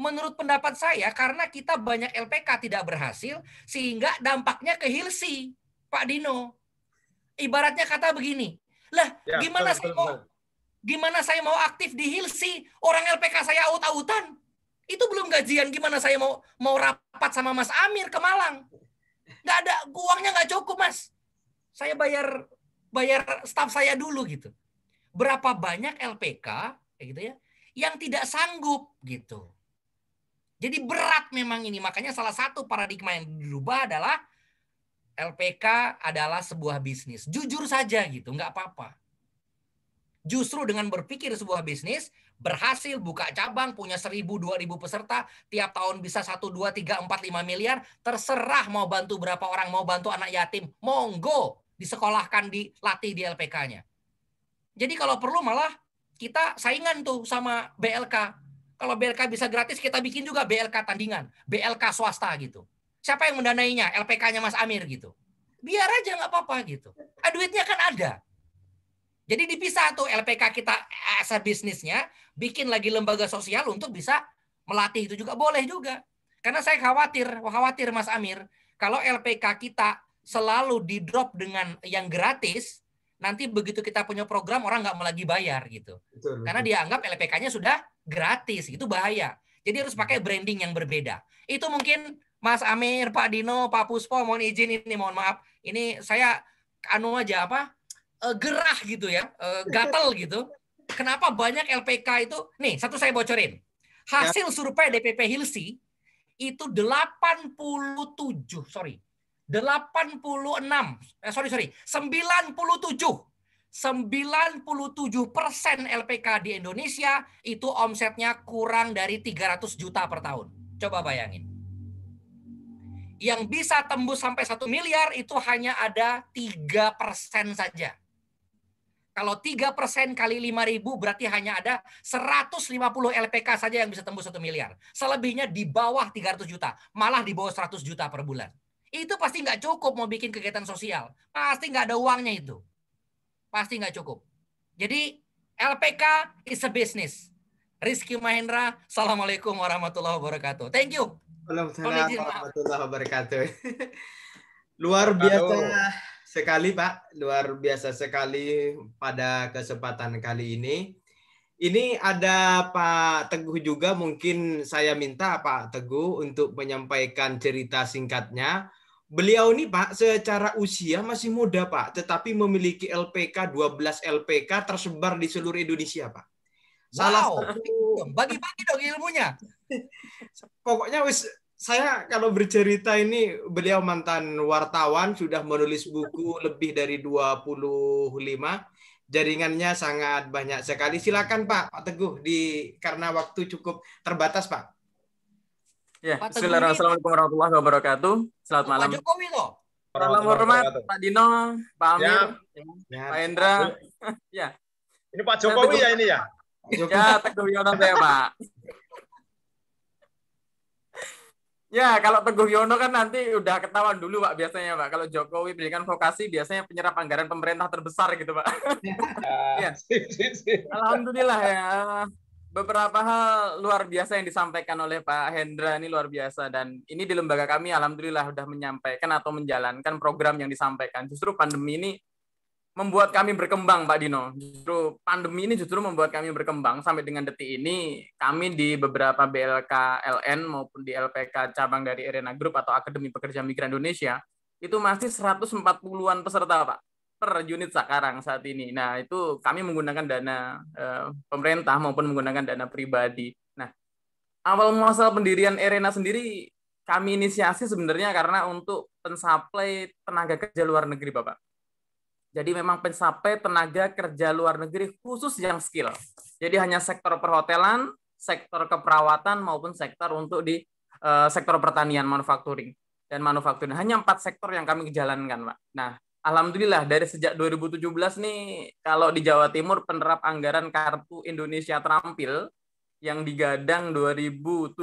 Menurut pendapat saya, karena kita banyak LPK tidak berhasil, sehingga dampaknya ke Hilsi, Pak Dino. Ibaratnya kata begini, lah ya, gimana sih saya mau Gimana saya mau aktif di Hilsi? Orang LPK saya out-outan. Itu belum gajian. Gimana saya mau mau rapat sama Mas Amir ke Malang? Nggak ada, uangnya nggak cukup, Mas. Saya bayar bayar staff saya dulu gitu. Berapa banyak LPK gitu ya yang tidak sanggup gitu. Jadi berat memang ini. Makanya salah satu paradigma yang dirubah adalah LPK adalah sebuah bisnis. Jujur saja gitu, nggak apa-apa. Justru dengan berpikir sebuah bisnis, berhasil buka cabang, punya 1000 2000 peserta, tiap tahun bisa satu, dua, tiga, empat, lima miliar, terserah mau bantu berapa orang, mau bantu anak yatim, monggo disekolahkan, dilatih di LPK-nya. Jadi kalau perlu malah kita saingan tuh sama BLK. Kalau BLK bisa gratis, kita bikin juga BLK tandingan, BLK swasta gitu. Siapa yang mendanainya? LPK-nya Mas Amir gitu. Biar aja nggak apa-apa gitu. Ah, duitnya kan ada jadi dipisah tuh LPK kita eh, as a bisnisnya, bikin lagi lembaga sosial untuk bisa melatih itu juga boleh juga. Karena saya khawatir, khawatir Mas Amir, kalau LPK kita selalu di drop dengan yang gratis, nanti begitu kita punya program orang nggak mau lagi bayar gitu. Betul, betul. Karena dianggap LPK-nya sudah gratis, itu bahaya. Jadi harus pakai iya. branding yang berbeda. Itu mungkin Mas Amir, Pak Dino, Pak Puspo, mohon izin ini, mohon maaf. Ini saya anu aja apa? uh, gerah gitu ya, uh, eh, gatal gitu. Kenapa banyak LPK itu? Nih, satu saya bocorin. Hasil ya. survei DPP Hilsi itu 87, sorry. 86, eh, sorry, sorry. 97. 97 persen LPK di Indonesia itu omsetnya kurang dari 300 juta per tahun. Coba bayangin. Yang bisa tembus sampai satu miliar itu hanya ada tiga persen saja kalau 3% kali 5 ribu berarti hanya ada 150 LPK saja yang bisa tembus 1 miliar. Selebihnya di bawah 300 juta. Malah di bawah 100 juta per bulan. Itu pasti nggak cukup mau bikin kegiatan sosial. Pasti nggak ada uangnya itu. Pasti nggak cukup. Jadi LPK is a business. Rizky Mahendra, Assalamualaikum warahmatullahi wabarakatuh. Thank you. Waalaikumsalam warahmatullahi wabarakatuh. *laughs* Luar biasa. Halo sekali Pak, luar biasa sekali pada kesempatan kali ini. Ini ada Pak Teguh juga mungkin saya minta Pak Teguh untuk menyampaikan cerita singkatnya. Beliau ini Pak secara usia masih muda Pak, tetapi memiliki LPK 12 LPK tersebar di seluruh Indonesia Pak. Salah wow. satu bagi-bagi dong ilmunya. *laughs* Pokoknya saya kalau bercerita ini beliau mantan wartawan sudah menulis buku lebih dari 25 jaringannya sangat banyak sekali silakan Pak Pak Teguh di karena waktu cukup terbatas Pak Ya, Assalamualaikum Bismillahirrahmanirrahim warahmatullahi wabarakatuh. Selamat malam. Pak Jokowi loh. Salam hormat Pak Dino, Pak Amir, ya. ya. ya. Pak Hendra. *laughs* ya. Ini Pak Jokowi ya ini ya. Ya, Teguh Yono saya Pak. Ya, Ya, kalau Teguh Yono kan nanti udah ketahuan dulu, Pak, biasanya, Pak. Kalau Jokowi berikan vokasi, biasanya penyerap anggaran pemerintah terbesar gitu, Pak. *laughs* ya. Alhamdulillah ya. Beberapa hal luar biasa yang disampaikan oleh Pak Hendra ini luar biasa dan ini di lembaga kami alhamdulillah sudah menyampaikan atau menjalankan program yang disampaikan. Justru pandemi ini membuat kami berkembang Pak Dino. Justru pandemi ini justru membuat kami berkembang sampai dengan detik ini kami di beberapa BLK LN maupun di LPK cabang dari Arena Group atau Akademi Pekerja Migran Indonesia itu masih 140-an peserta Pak per unit sekarang saat ini. Nah, itu kami menggunakan dana e, pemerintah maupun menggunakan dana pribadi. Nah, awal muasal pendirian Arena sendiri kami inisiasi sebenarnya karena untuk pensuplai tenaga kerja luar negeri Bapak jadi memang pencapai tenaga kerja luar negeri khusus yang skill. Jadi hanya sektor perhotelan, sektor keperawatan maupun sektor untuk di uh, sektor pertanian, manufacturing dan manufacturing. Hanya empat sektor yang kami jalankan, Pak. Nah, alhamdulillah dari sejak 2017 nih kalau di Jawa Timur penerap anggaran Kartu Indonesia Terampil yang digadang 2017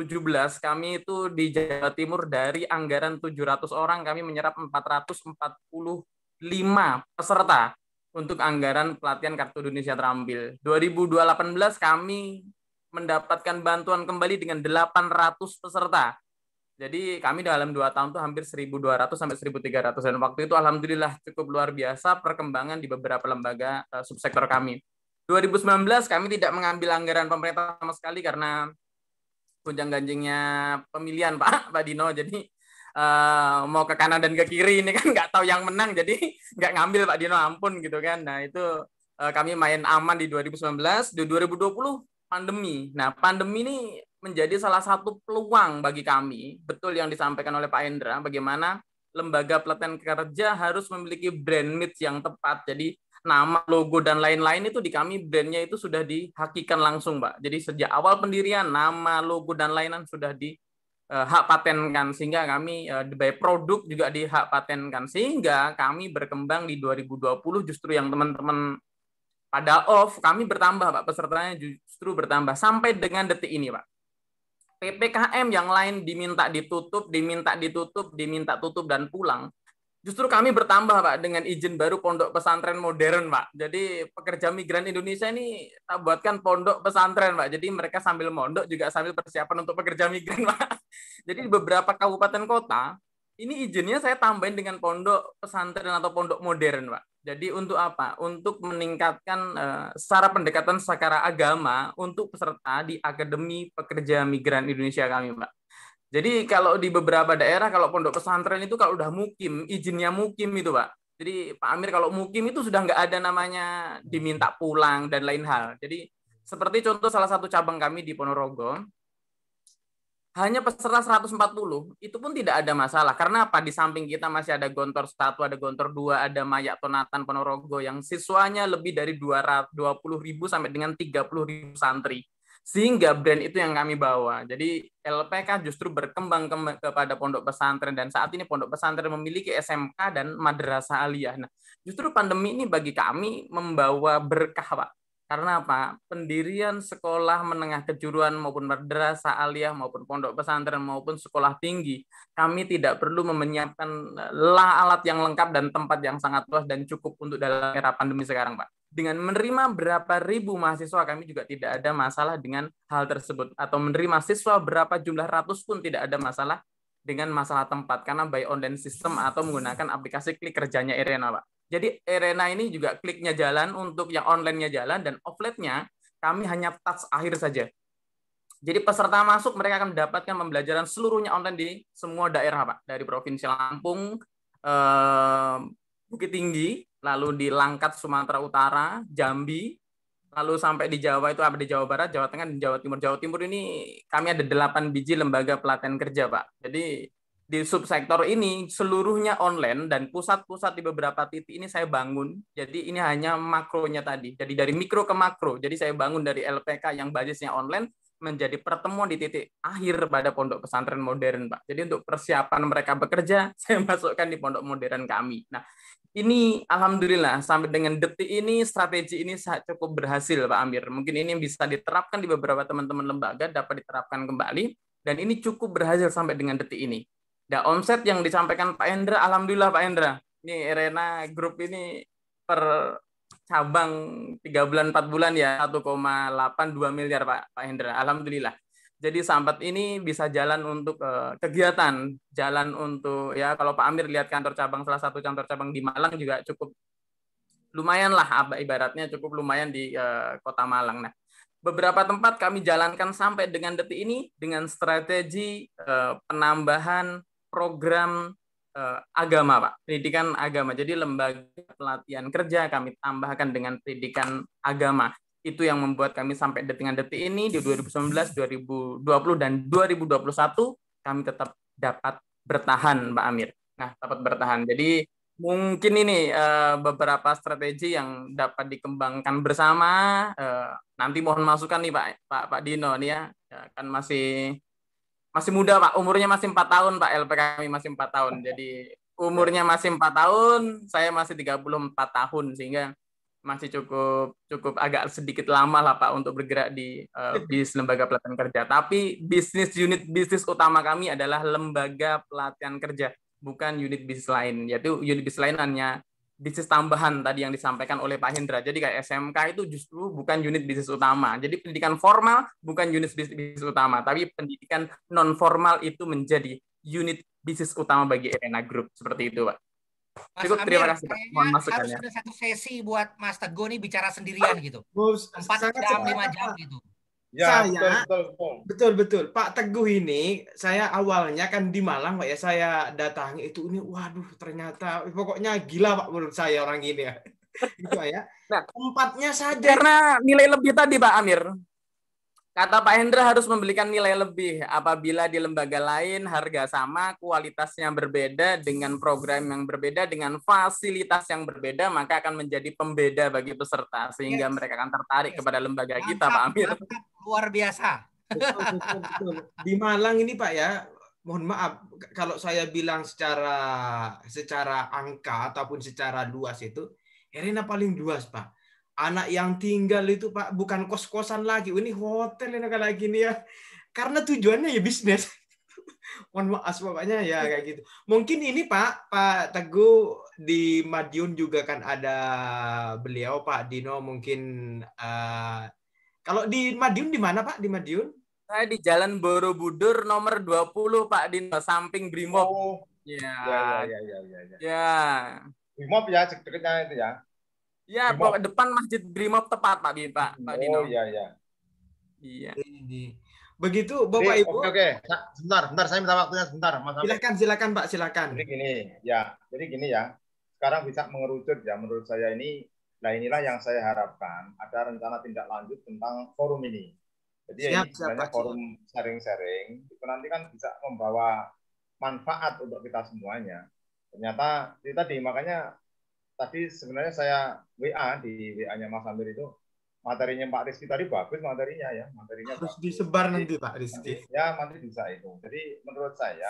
kami itu di Jawa Timur dari anggaran 700 orang kami menyerap 440 lima peserta untuk anggaran pelatihan Kartu Indonesia Terampil. 2018 kami mendapatkan bantuan kembali dengan 800 peserta. Jadi kami dalam dua tahun itu hampir 1.200 sampai 1.300 dan waktu itu alhamdulillah cukup luar biasa perkembangan di beberapa lembaga eh, subsektor kami. 2019 kami tidak mengambil anggaran pemerintah sama sekali karena gonjang ganjingnya pemilihan Pak *laughs* Pak Dino. Jadi uh, mau ke kanan dan ke kiri ini kan *laughs* nggak tahu yang menang jadi *laughs* nggak ngambil Pak Dino ampun gitu kan nah itu uh, kami main aman di 2019 di 2020 pandemi nah pandemi ini menjadi salah satu peluang bagi kami betul yang disampaikan oleh Pak Endra bagaimana lembaga pelatihan kerja harus memiliki brand mix yang tepat jadi nama logo dan lain-lain itu di kami brandnya itu sudah dihakikan langsung Pak jadi sejak awal pendirian nama logo dan lain-lain sudah di Eh, hak patenkan sehingga kami eh, by produk juga di hak patenkan sehingga kami berkembang di 2020 justru yang teman-teman pada off kami bertambah Pak pesertanya justru bertambah sampai dengan detik ini Pak. PPKM yang lain diminta ditutup, diminta ditutup, diminta tutup dan pulang. Justru kami bertambah Pak dengan izin baru pondok pesantren modern Pak. Jadi pekerja migran Indonesia ini kita buatkan pondok pesantren Pak. Jadi mereka sambil mondok juga sambil persiapan untuk pekerja migran *laughs* Pak. Jadi di beberapa kabupaten kota ini izinnya saya tambahin dengan pondok pesantren atau pondok modern Pak. Jadi untuk apa? Untuk meningkatkan uh, eh, secara pendekatan secara agama untuk peserta di Akademi Pekerja Migran Indonesia kami Pak. Jadi kalau di beberapa daerah kalau pondok pesantren itu kalau udah mukim, izinnya mukim itu, Pak. Jadi Pak Amir kalau mukim itu sudah nggak ada namanya diminta pulang dan lain hal. Jadi seperti contoh salah satu cabang kami di Ponorogo, hanya peserta 140 itu pun tidak ada masalah karena apa di samping kita masih ada gontor satu ada gontor dua ada mayak tonatan ponorogo yang siswanya lebih dari puluh ribu sampai dengan 30 ribu santri sehingga brand itu yang kami bawa. Jadi LPK kan justru berkembang kepada pondok pesantren dan saat ini pondok pesantren memiliki SMK dan madrasah aliyah. Nah, justru pandemi ini bagi kami membawa berkah, Pak. Karena apa? Pendirian sekolah menengah kejuruan maupun madrasah aliyah maupun pondok pesantren maupun sekolah tinggi, kami tidak perlu menyiapkan eh, alat yang lengkap dan tempat yang sangat luas dan cukup untuk dalam era pandemi sekarang, Pak dengan menerima berapa ribu mahasiswa kami juga tidak ada masalah dengan hal tersebut atau menerima siswa berapa jumlah ratus pun tidak ada masalah dengan masalah tempat karena by online system atau menggunakan aplikasi klik kerjanya Irena Pak. Jadi Irena ini juga kliknya jalan untuk yang online-nya jalan dan offline-nya kami hanya touch akhir saja. Jadi peserta masuk mereka akan mendapatkan pembelajaran seluruhnya online di semua daerah Pak, dari provinsi Lampung, eh, Bukit Tinggi, lalu di Langkat Sumatera Utara, Jambi, lalu sampai di Jawa itu apa di Jawa Barat, Jawa Tengah, dan Jawa Timur. Jawa Timur ini kami ada delapan biji lembaga pelatihan kerja, Pak. Jadi di subsektor ini seluruhnya online dan pusat-pusat di beberapa titik ini saya bangun. Jadi ini hanya makronya tadi. Jadi dari mikro ke makro. Jadi saya bangun dari LPK yang basisnya online menjadi pertemuan di titik akhir pada pondok pesantren modern, Pak. Jadi untuk persiapan mereka bekerja, *laughs* saya masukkan di pondok modern kami. Nah, ini alhamdulillah sampai dengan detik ini strategi ini sangat cukup berhasil Pak Amir. Mungkin ini bisa diterapkan di beberapa teman-teman lembaga dapat diterapkan kembali dan ini cukup berhasil sampai dengan detik ini. Dan omset yang disampaikan Pak Hendra, alhamdulillah Pak Hendra. Ini Arena Group ini per cabang 3 bulan 4 bulan ya 1,82 miliar Pak Pak Hendra. Alhamdulillah. Jadi Sambat ini bisa jalan untuk uh, kegiatan, jalan untuk ya kalau Pak Amir lihat kantor cabang salah satu kantor cabang di Malang juga cukup lumayan lah ibaratnya cukup lumayan di uh, Kota Malang. Nah, beberapa tempat kami jalankan sampai dengan detik ini dengan strategi uh, penambahan program uh, agama, Pak. Pendidikan agama. Jadi lembaga pelatihan kerja kami tambahkan dengan pendidikan agama itu yang membuat kami sampai detik dengan detik ini di 2019, 2020 dan 2021 kami tetap dapat bertahan, Mbak Amir. Nah, dapat bertahan. Jadi mungkin ini uh, beberapa strategi yang dapat dikembangkan bersama. Uh, nanti mohon masukan nih Pak Pak Pak Dino nih ya. ya kan masih masih muda Pak, umurnya masih empat tahun Pak LP kami masih empat tahun. Jadi umurnya masih empat tahun, saya masih 34 tahun sehingga masih cukup cukup agak sedikit lama lah Pak untuk bergerak di uh, *laughs* bis lembaga pelatihan kerja. Tapi bisnis unit bisnis utama kami adalah lembaga pelatihan kerja, bukan unit bisnis lain. Yaitu unit bisnis lain hanya bisnis tambahan tadi yang disampaikan oleh Pak Hendra. Jadi kayak SMK itu justru bukan unit bisnis utama. Jadi pendidikan formal bukan unit bisnis utama, tapi pendidikan non formal itu menjadi unit bisnis utama bagi Elena Group. Seperti itu, Pak. Mas Cukup Amir, kasih Pak. Mohon masukannya. Harus ada satu sesi buat Mas Teguh nih bicara sendirian gitu. Empat jam, lima jam gitu. Ya, saya betul betul. Pak Teguh ini saya awalnya kan di Malang Pak ya saya datang itu ini waduh ternyata pokoknya gila Pak menurut saya orang ini ya *laughs* gitu ya nah, empatnya saja karena nilai lebih tadi Pak Amir Kata Pak Hendra harus memberikan nilai lebih apabila di lembaga lain harga sama, kualitasnya berbeda dengan program yang berbeda dengan fasilitas yang berbeda maka akan menjadi pembeda bagi peserta sehingga yes. mereka akan tertarik yes. kepada lembaga mantap, kita Pak Amir. Mantap, luar biasa. Di Malang ini Pak ya, mohon maaf kalau saya bilang secara secara angka ataupun secara luas itu Erina paling luas Pak anak yang tinggal itu Pak bukan kos-kosan lagi. Ini hotel ini lagi nih ya. Karena tujuannya ya bisnis. *laughs* Mohon maaf bapaknya ya kayak gitu. Mungkin ini Pak, Pak Teguh di Madiun juga kan ada beliau Pak Dino mungkin uh, kalau di Madiun di mana Pak? Di Madiun? Saya di Jalan Borobudur nomor 20 Pak Dino samping Brimob. Oh. Iya. Ya. Ya ya ya ya ya. Ya. Brimob ya dekatnya itu ya. Ya, Brimob. depan Masjid Brimob tepat Pak Dino, Pak, oh, Dino. Oh iya iya. Iya. Begitu Bapak Jadi, Ibu. Oke, oke. Sebentar, sebentar saya minta waktunya sebentar, Mas. Silakan, silakan Pak, silakan. Jadi gini, ya. Jadi gini ya. Sekarang bisa mengerucut ya menurut saya ini Nah inilah yang saya harapkan ada rencana tindak lanjut tentang forum ini. Jadi ya, siap, ini sebenarnya siap, forum sharing-sharing itu nanti kan bisa membawa manfaat untuk kita semuanya. Ternyata kita tadi makanya tadi sebenarnya saya WA di WA-nya Mas Amir itu materinya Pak Rizky tadi bagus materinya ya materinya harus bagus. disebar nanti Pak Rizky nanti, ya nanti bisa itu jadi menurut saya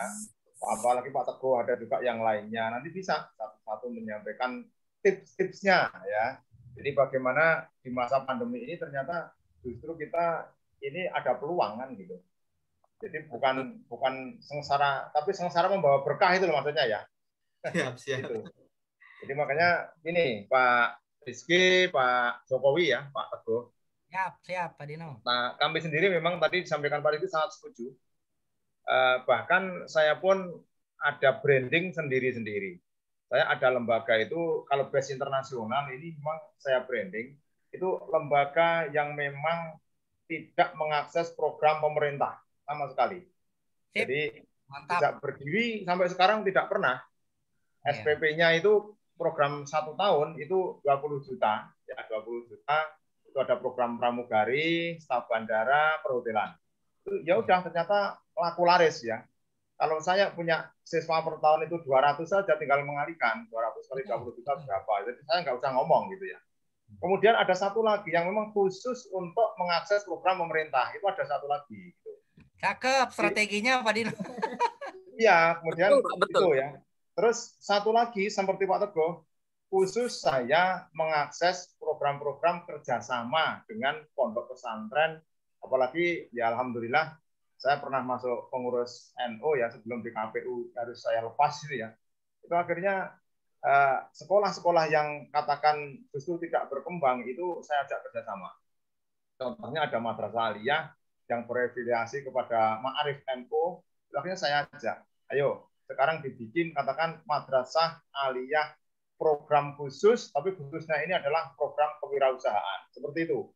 apalagi Pak Teguh ada juga yang lainnya nanti bisa satu-satu menyampaikan tips-tipsnya ya jadi bagaimana di masa pandemi ini ternyata justru kita ini ada peluang kan gitu jadi bukan bukan sengsara tapi sengsara membawa berkah itu loh maksudnya ya siap siap gitu jadi makanya ini Pak Rizky, Pak Jokowi ya, Pak Teguh. Siap, siap Pak Dino. Nah, kami sendiri memang tadi disampaikan Pak Rizky sangat setuju. Eh, bahkan saya pun ada branding sendiri-sendiri. Saya ada lembaga itu, kalau base internasional ini memang saya branding, itu lembaga yang memang tidak mengakses program pemerintah sama sekali. Jadi Mantap. tidak berdiri sampai sekarang tidak pernah. Yeah. SPP-nya itu program satu tahun itu 20 juta, ya 20 juta itu ada program pramugari, staf bandara, perhotelan. Ya udah hmm. ternyata laku laris ya. Kalau saya punya siswa per tahun itu 200 saja tinggal mengalihkan 200 kali 20 hmm. juta hmm. berapa. Jadi saya nggak usah ngomong gitu ya. Kemudian ada satu lagi yang memang khusus untuk mengakses program pemerintah. Itu ada satu lagi. Gitu. Cakep strateginya Pak Dino. Iya, kemudian betul, betul. itu ya. Terus satu lagi seperti Pak Teguh, khusus saya mengakses program-program kerjasama dengan pondok pesantren, apalagi ya alhamdulillah saya pernah masuk pengurus NU NO ya sebelum di KPU harus saya lepas itu ya. Itu akhirnya eh, sekolah-sekolah yang katakan justru tidak berkembang itu saya ajak kerjasama. Contohnya ada madrasah aliyah yang berafiliasi kepada Ma'arif NU, NO, akhirnya saya ajak, ayo sekarang dibikin katakan madrasah aliyah program khusus, tapi khususnya ini adalah program kewirausahaan. Seperti itu.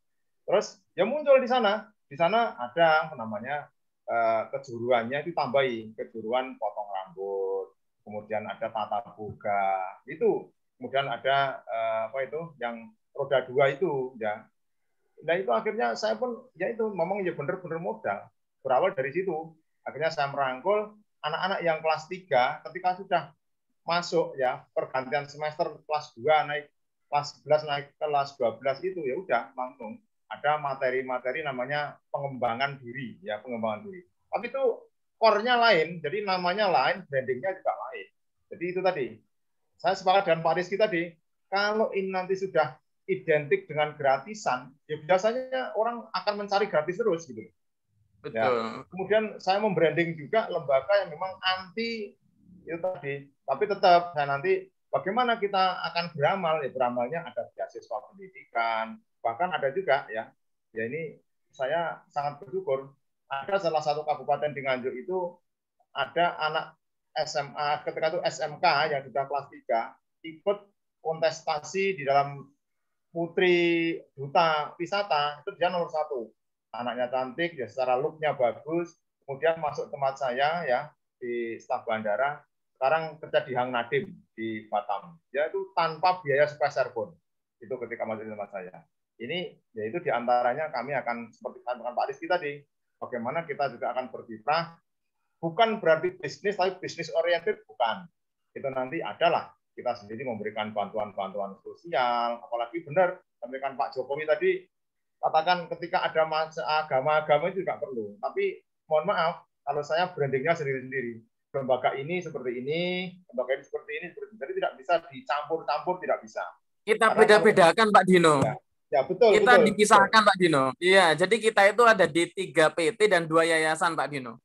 Terus yang muncul di sana, di sana ada namanya eh, kejuruannya itu tambahi kejuruan potong rambut, kemudian ada tata buka itu kemudian ada eh, apa itu yang roda dua itu ya. Nah itu akhirnya saya pun ya itu memang ya benar-benar modal berawal dari situ. Akhirnya saya merangkul anak-anak yang kelas 3 ketika sudah masuk ya pergantian semester kelas 2 naik kelas 11 naik kelas 12 itu ya udah langsung ada materi-materi namanya pengembangan diri ya pengembangan diri tapi itu core-nya lain jadi namanya lain brandingnya juga lain jadi itu tadi saya sepakat dengan Pak Rizky tadi kalau ini nanti sudah identik dengan gratisan ya biasanya orang akan mencari gratis terus gitu Ya. Betul. Ya. Kemudian saya membranding juga lembaga yang memang anti itu tadi, tapi tetap saya nanti bagaimana kita akan beramal ya beramalnya ada beasiswa pendidikan, bahkan ada juga ya. Ya ini saya sangat bersyukur ada salah satu kabupaten di Nganjuk itu ada anak SMA ketika itu SMK yang sudah kelas 3 ikut kontestasi di dalam putri duta wisata itu dia nomor satu anaknya cantik, ya secara looknya bagus, kemudian masuk tempat saya ya di staf bandara, sekarang kerja di Hang Nadim di Batam, ya itu tanpa biaya sepeser pun, itu ketika masuk di tempat saya. Ini yaitu diantaranya kami akan seperti katakan Pak Rizky tadi, bagaimana kita juga akan berkiprah, bukan berarti bisnis, tapi bisnis oriented bukan. Itu nanti adalah kita sendiri memberikan bantuan-bantuan sosial, apalagi benar sampaikan Pak Jokowi tadi katakan ketika ada agama-agama itu tidak perlu. Tapi mohon maaf, kalau saya brandingnya sendiri-sendiri. Lembaga ini seperti ini, lembaga ini seperti ini, seperti ini. Jadi tidak bisa dicampur-campur, tidak bisa. Kita beda-bedakan, Pak Dino. Ya, ya betul. Kita betul, dipisahkan, betul. Pak Dino. Iya, jadi kita itu ada di tiga PT dan dua yayasan, Pak Dino.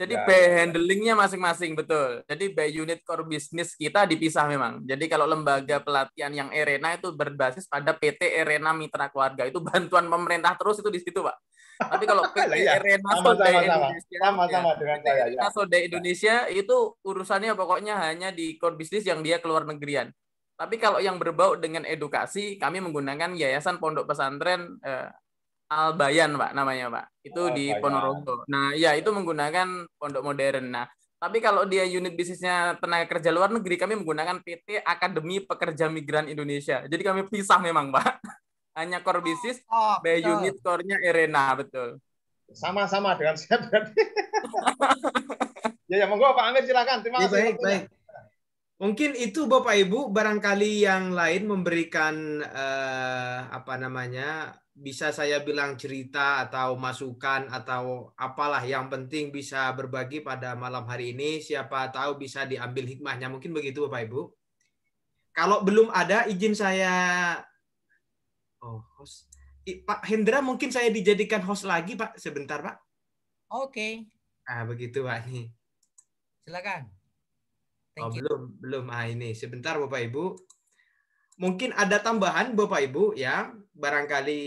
Jadi ya, by ya, ya. handlingnya masing-masing betul. Jadi by unit core bisnis kita dipisah memang. Jadi kalau lembaga pelatihan yang Arena itu berbasis pada PT Arena Mitra Keluarga itu bantuan pemerintah terus itu di situ pak. Tapi kalau PT ya, Erena Sode Indonesia, sama, sama, ya, dengan PT saya, ya. Indonesia itu urusannya pokoknya hanya di core bisnis yang dia keluar negerian. Tapi kalau yang berbau dengan edukasi, kami menggunakan Yayasan Pondok Pesantren eh, Albayan Pak namanya Pak. Itu di Ponorogo. Nah, ya itu menggunakan pondok modern. Nah, tapi kalau dia unit bisnisnya tenaga kerja luar negeri, kami menggunakan PT Akademi Pekerja Migran Indonesia. Jadi kami pisah memang, Pak. *laughs* Hanya core ah, bisnis, oh, ah, by unit core-nya Erena, betul. Sama-sama dengan saya berarti. *laughs* ya, ya monggo Pak Amir silakan. Terima iya, kasih. baik, baik. Mungkin itu Bapak Ibu barangkali yang lain memberikan eh, apa namanya bisa saya bilang cerita atau masukan atau apalah yang penting bisa berbagi pada malam hari ini siapa tahu bisa diambil hikmahnya mungkin begitu Bapak Ibu. Kalau belum ada izin saya Oh, host. Pak Hendra mungkin saya dijadikan host lagi Pak sebentar Pak. Oke. Okay. Ah begitu Pak Silakan. Oh, Thank oh, you. belum belum ah ini sebentar Bapak Ibu. Mungkin ada tambahan Bapak Ibu ya barangkali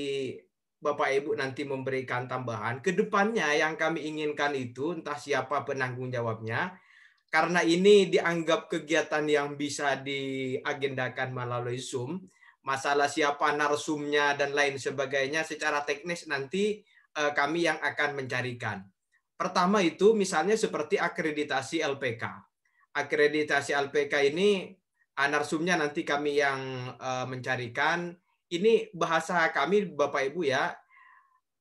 Bapak Ibu nanti memberikan tambahan. Kedepannya yang kami inginkan itu entah siapa penanggung jawabnya. Karena ini dianggap kegiatan yang bisa diagendakan melalui Zoom. Masalah siapa narsumnya dan lain sebagainya secara teknis nanti eh, kami yang akan mencarikan. Pertama itu misalnya seperti akreditasi LPK akreditasi LPK ini anarsumnya nanti kami yang eh, mencarikan. Ini bahasa kami Bapak Ibu ya,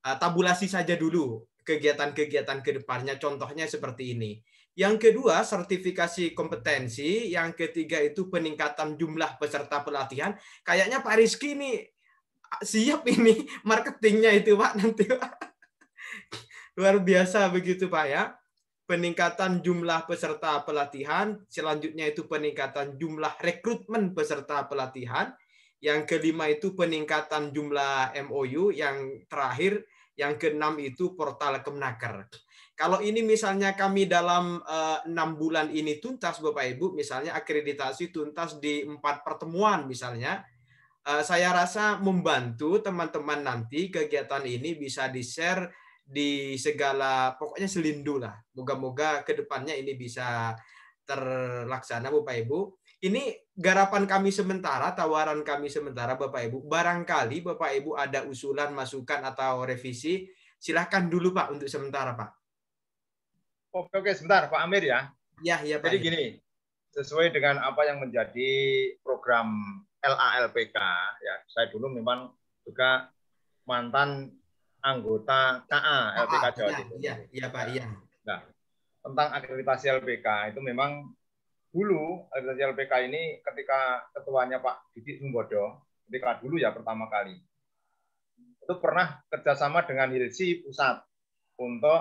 eh, tabulasi saja dulu kegiatan-kegiatan ke depannya contohnya seperti ini. Yang kedua, sertifikasi kompetensi. Yang ketiga itu peningkatan jumlah peserta pelatihan. Kayaknya Pak Rizky ini ah, siap ini *laughs* marketingnya itu Pak nanti Pak. *laughs* Luar biasa begitu Pak ya peningkatan jumlah peserta pelatihan, selanjutnya itu peningkatan jumlah rekrutmen peserta pelatihan, yang kelima itu peningkatan jumlah MOU, yang terakhir yang keenam itu portal Kemnaker. Kalau ini misalnya kami dalam eh, enam bulan ini tuntas Bapak Ibu, misalnya akreditasi tuntas di empat pertemuan misalnya, eh, saya rasa membantu teman-teman nanti kegiatan ini bisa di-share di segala pokoknya selindu lah. Moga-moga kedepannya ini bisa terlaksana Bapak Ibu. Ini garapan kami sementara, tawaran kami sementara Bapak Ibu. Barangkali Bapak Ibu ada usulan, masukan atau revisi, silahkan dulu Pak untuk sementara Pak. Oke, oke sebentar Pak Amir ya. Ya, ya Pak. Jadi ya. gini, sesuai dengan apa yang menjadi program LALPK ya saya dulu memang juga mantan anggota KA ah, ah, LPK Jawa iya, Timur. Iya, iya Pak, iya. Nah, tentang akreditasi LPK itu memang dulu akreditasi LPK ini ketika ketuanya Pak Didi Sumbodo, ketika dulu ya pertama kali, itu pernah kerjasama dengan Hilsi Pusat untuk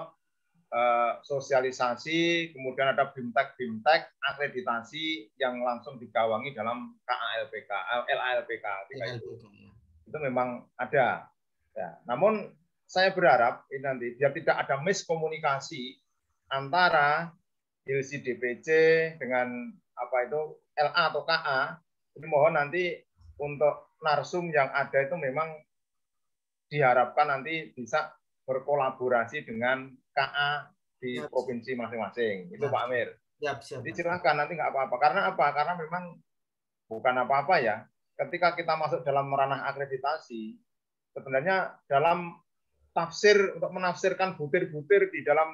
uh, sosialisasi, kemudian ada BIMTEK-BIMTEK, akreditasi yang langsung digawangi dalam KALPK, LALPK. LLPK. Iya, iya. Itu memang ada. Ya. Namun saya berharap ini nanti biar tidak ada miskomunikasi antara ilsi DPC dengan apa itu LA atau KA. Ini mohon nanti untuk narsum yang ada itu memang diharapkan nanti bisa berkolaborasi dengan KA di siap. provinsi masing-masing. Itu Pak Amir. Ya, siap, siap. Jadi silahkan nanti nggak apa-apa. Karena apa? Karena memang bukan apa-apa ya. Ketika kita masuk dalam ranah akreditasi, sebenarnya dalam tafsir untuk menafsirkan butir-butir di dalam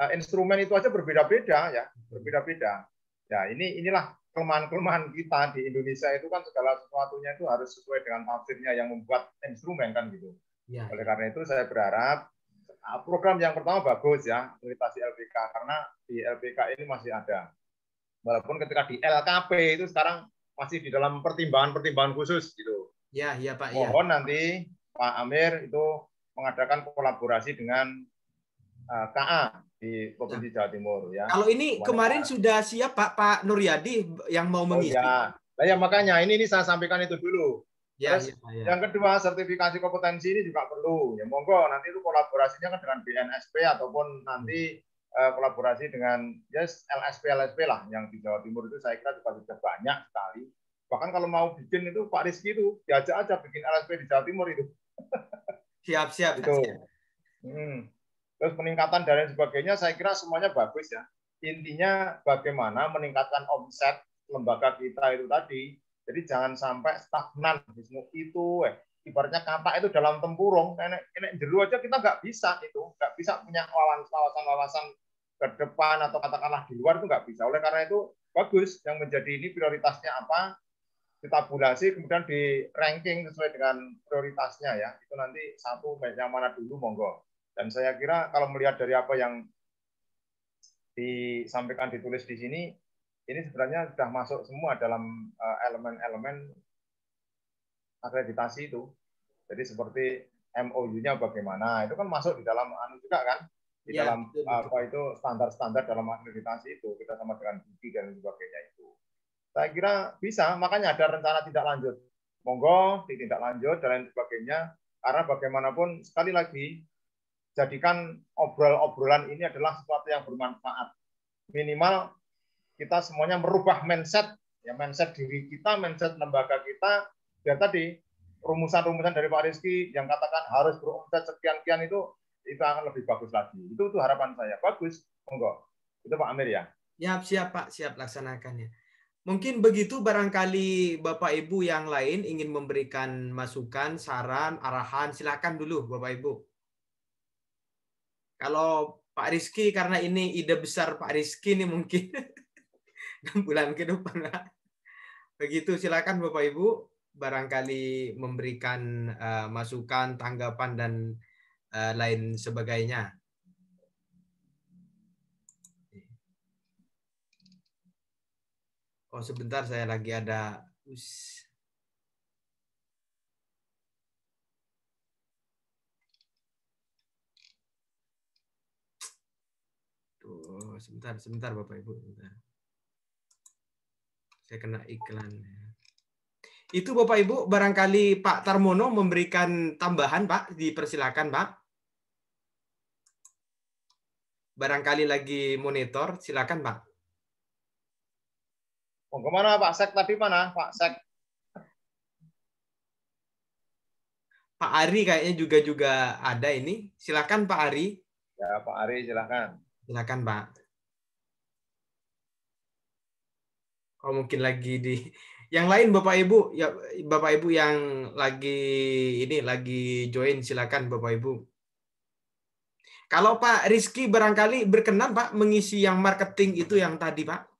uh, instrumen itu aja berbeda-beda ya, berbeda-beda. Ya, ini inilah kelemahan-kelemahan kita di Indonesia itu kan segala sesuatunya itu harus sesuai dengan tafsirnya yang membuat instrumen kan gitu. Ya. Oleh karena itu saya berharap ah, program yang pertama bagus ya, meditasi LPK karena di LPK ini masih ada. Walaupun ketika di LKP itu sekarang masih di dalam pertimbangan-pertimbangan khusus gitu. Ya, ya Pak. Ya. Mohon ya. nanti Pak Amir itu mengadakan kolaborasi dengan uh, eh, KA di Provinsi Jawa Timur ya. Kalau ini Wanita. kemarin sudah siap Pak Pak Nuryadi yang mau oh, mengisi. Oh, ya. Nah, ya makanya ini ini saya sampaikan itu dulu. Ya, Terus, ya, ya. Yang kedua sertifikasi kompetensi ini juga perlu. Ya monggo nanti itu kolaborasinya kan dengan BNSP ataupun nanti uh, kolaborasi dengan yes LSP LSP lah yang di Jawa Timur itu saya kira juga sudah banyak sekali. Bahkan kalau mau bikin itu Pak Rizky itu diajak aja bikin LSP di Jawa Timur itu. *laughs* Siap, siap. itu, Hmm. Terus peningkatan dan lain sebagainya, saya kira semuanya bagus ya. Intinya bagaimana meningkatkan omset lembaga kita itu tadi. Jadi jangan sampai stagnan. Itu eh, ibaratnya kata itu dalam tempurung. Nenek, nenek jeru aja kita nggak bisa itu. Nggak bisa punya wawasan-wawasan ke depan atau katakanlah di luar itu nggak bisa. Oleh karena itu bagus yang menjadi ini prioritasnya apa ditabulasi kemudian di ranking sesuai dengan prioritasnya ya itu nanti satu yang mana dulu monggo dan saya kira kalau melihat dari apa yang disampaikan ditulis di sini ini sebenarnya sudah masuk semua dalam eh, elemen-elemen akreditasi itu jadi seperti MOU-nya bagaimana itu kan masuk di dalam anu juga kan di ya, dalam betul, apa itu standar-standar dalam akreditasi itu kita sama dengan Budi dan sebagainya itu saya kira bisa, makanya ada rencana tidak lanjut. Monggo tidak lanjut dan lain sebagainya. Karena bagaimanapun sekali lagi jadikan obrol-obrolan ini adalah sesuatu yang bermanfaat. Minimal kita semuanya merubah mindset ya mindset diri kita, mindset lembaga kita. Dan ya, tadi rumusan-rumusan dari Pak Rizky yang katakan harus beromset sekian-kian itu itu akan lebih bagus lagi. Itu itu harapan saya. Bagus, monggo. Itu Pak Amir ya. Siap, siap Pak, siap laksanakannya. Mungkin begitu barangkali Bapak Ibu yang lain ingin memberikan masukan, saran, arahan, silakan dulu Bapak Ibu. Kalau Pak Rizky, karena ini ide besar Pak Rizky nih mungkin *laughs* bulan ke depan. Begitu silakan Bapak Ibu barangkali memberikan eh, masukan, tanggapan dan eh, lain sebagainya. Oh sebentar saya lagi ada. Tuh, sebentar, sebentar Bapak Ibu. Sebentar. Saya kena iklan. Ya. Itu Bapak Ibu, barangkali Pak Tarmono memberikan tambahan Pak, dipersilakan Pak. Barangkali lagi monitor, silakan Pak. Oh, kemana Pak Sek tadi mana Pak Sek? Pak Ari kayaknya juga juga ada ini. Silakan Pak Ari. Ya Pak Ari silakan. Silakan Pak. Kalau oh, mungkin lagi di *laughs* yang lain Bapak Ibu ya Bapak Ibu yang lagi ini lagi join silakan Bapak Ibu. Kalau Pak Rizky barangkali berkenan Pak mengisi yang marketing itu yang tadi Pak.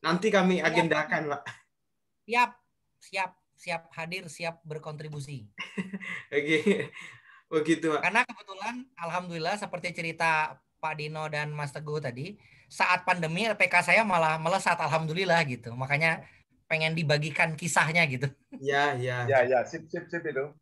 Nanti kami agendakan, Pak. Siap, siap, siap hadir, siap berkontribusi. *laughs* Oke. Begitu, Pak. Karena kebetulan alhamdulillah seperti cerita Pak Dino dan Mas Teguh tadi, saat pandemi LPK saya malah melesat alhamdulillah gitu. Makanya pengen dibagikan kisahnya gitu. ya ya ya ya sip sip sip itu.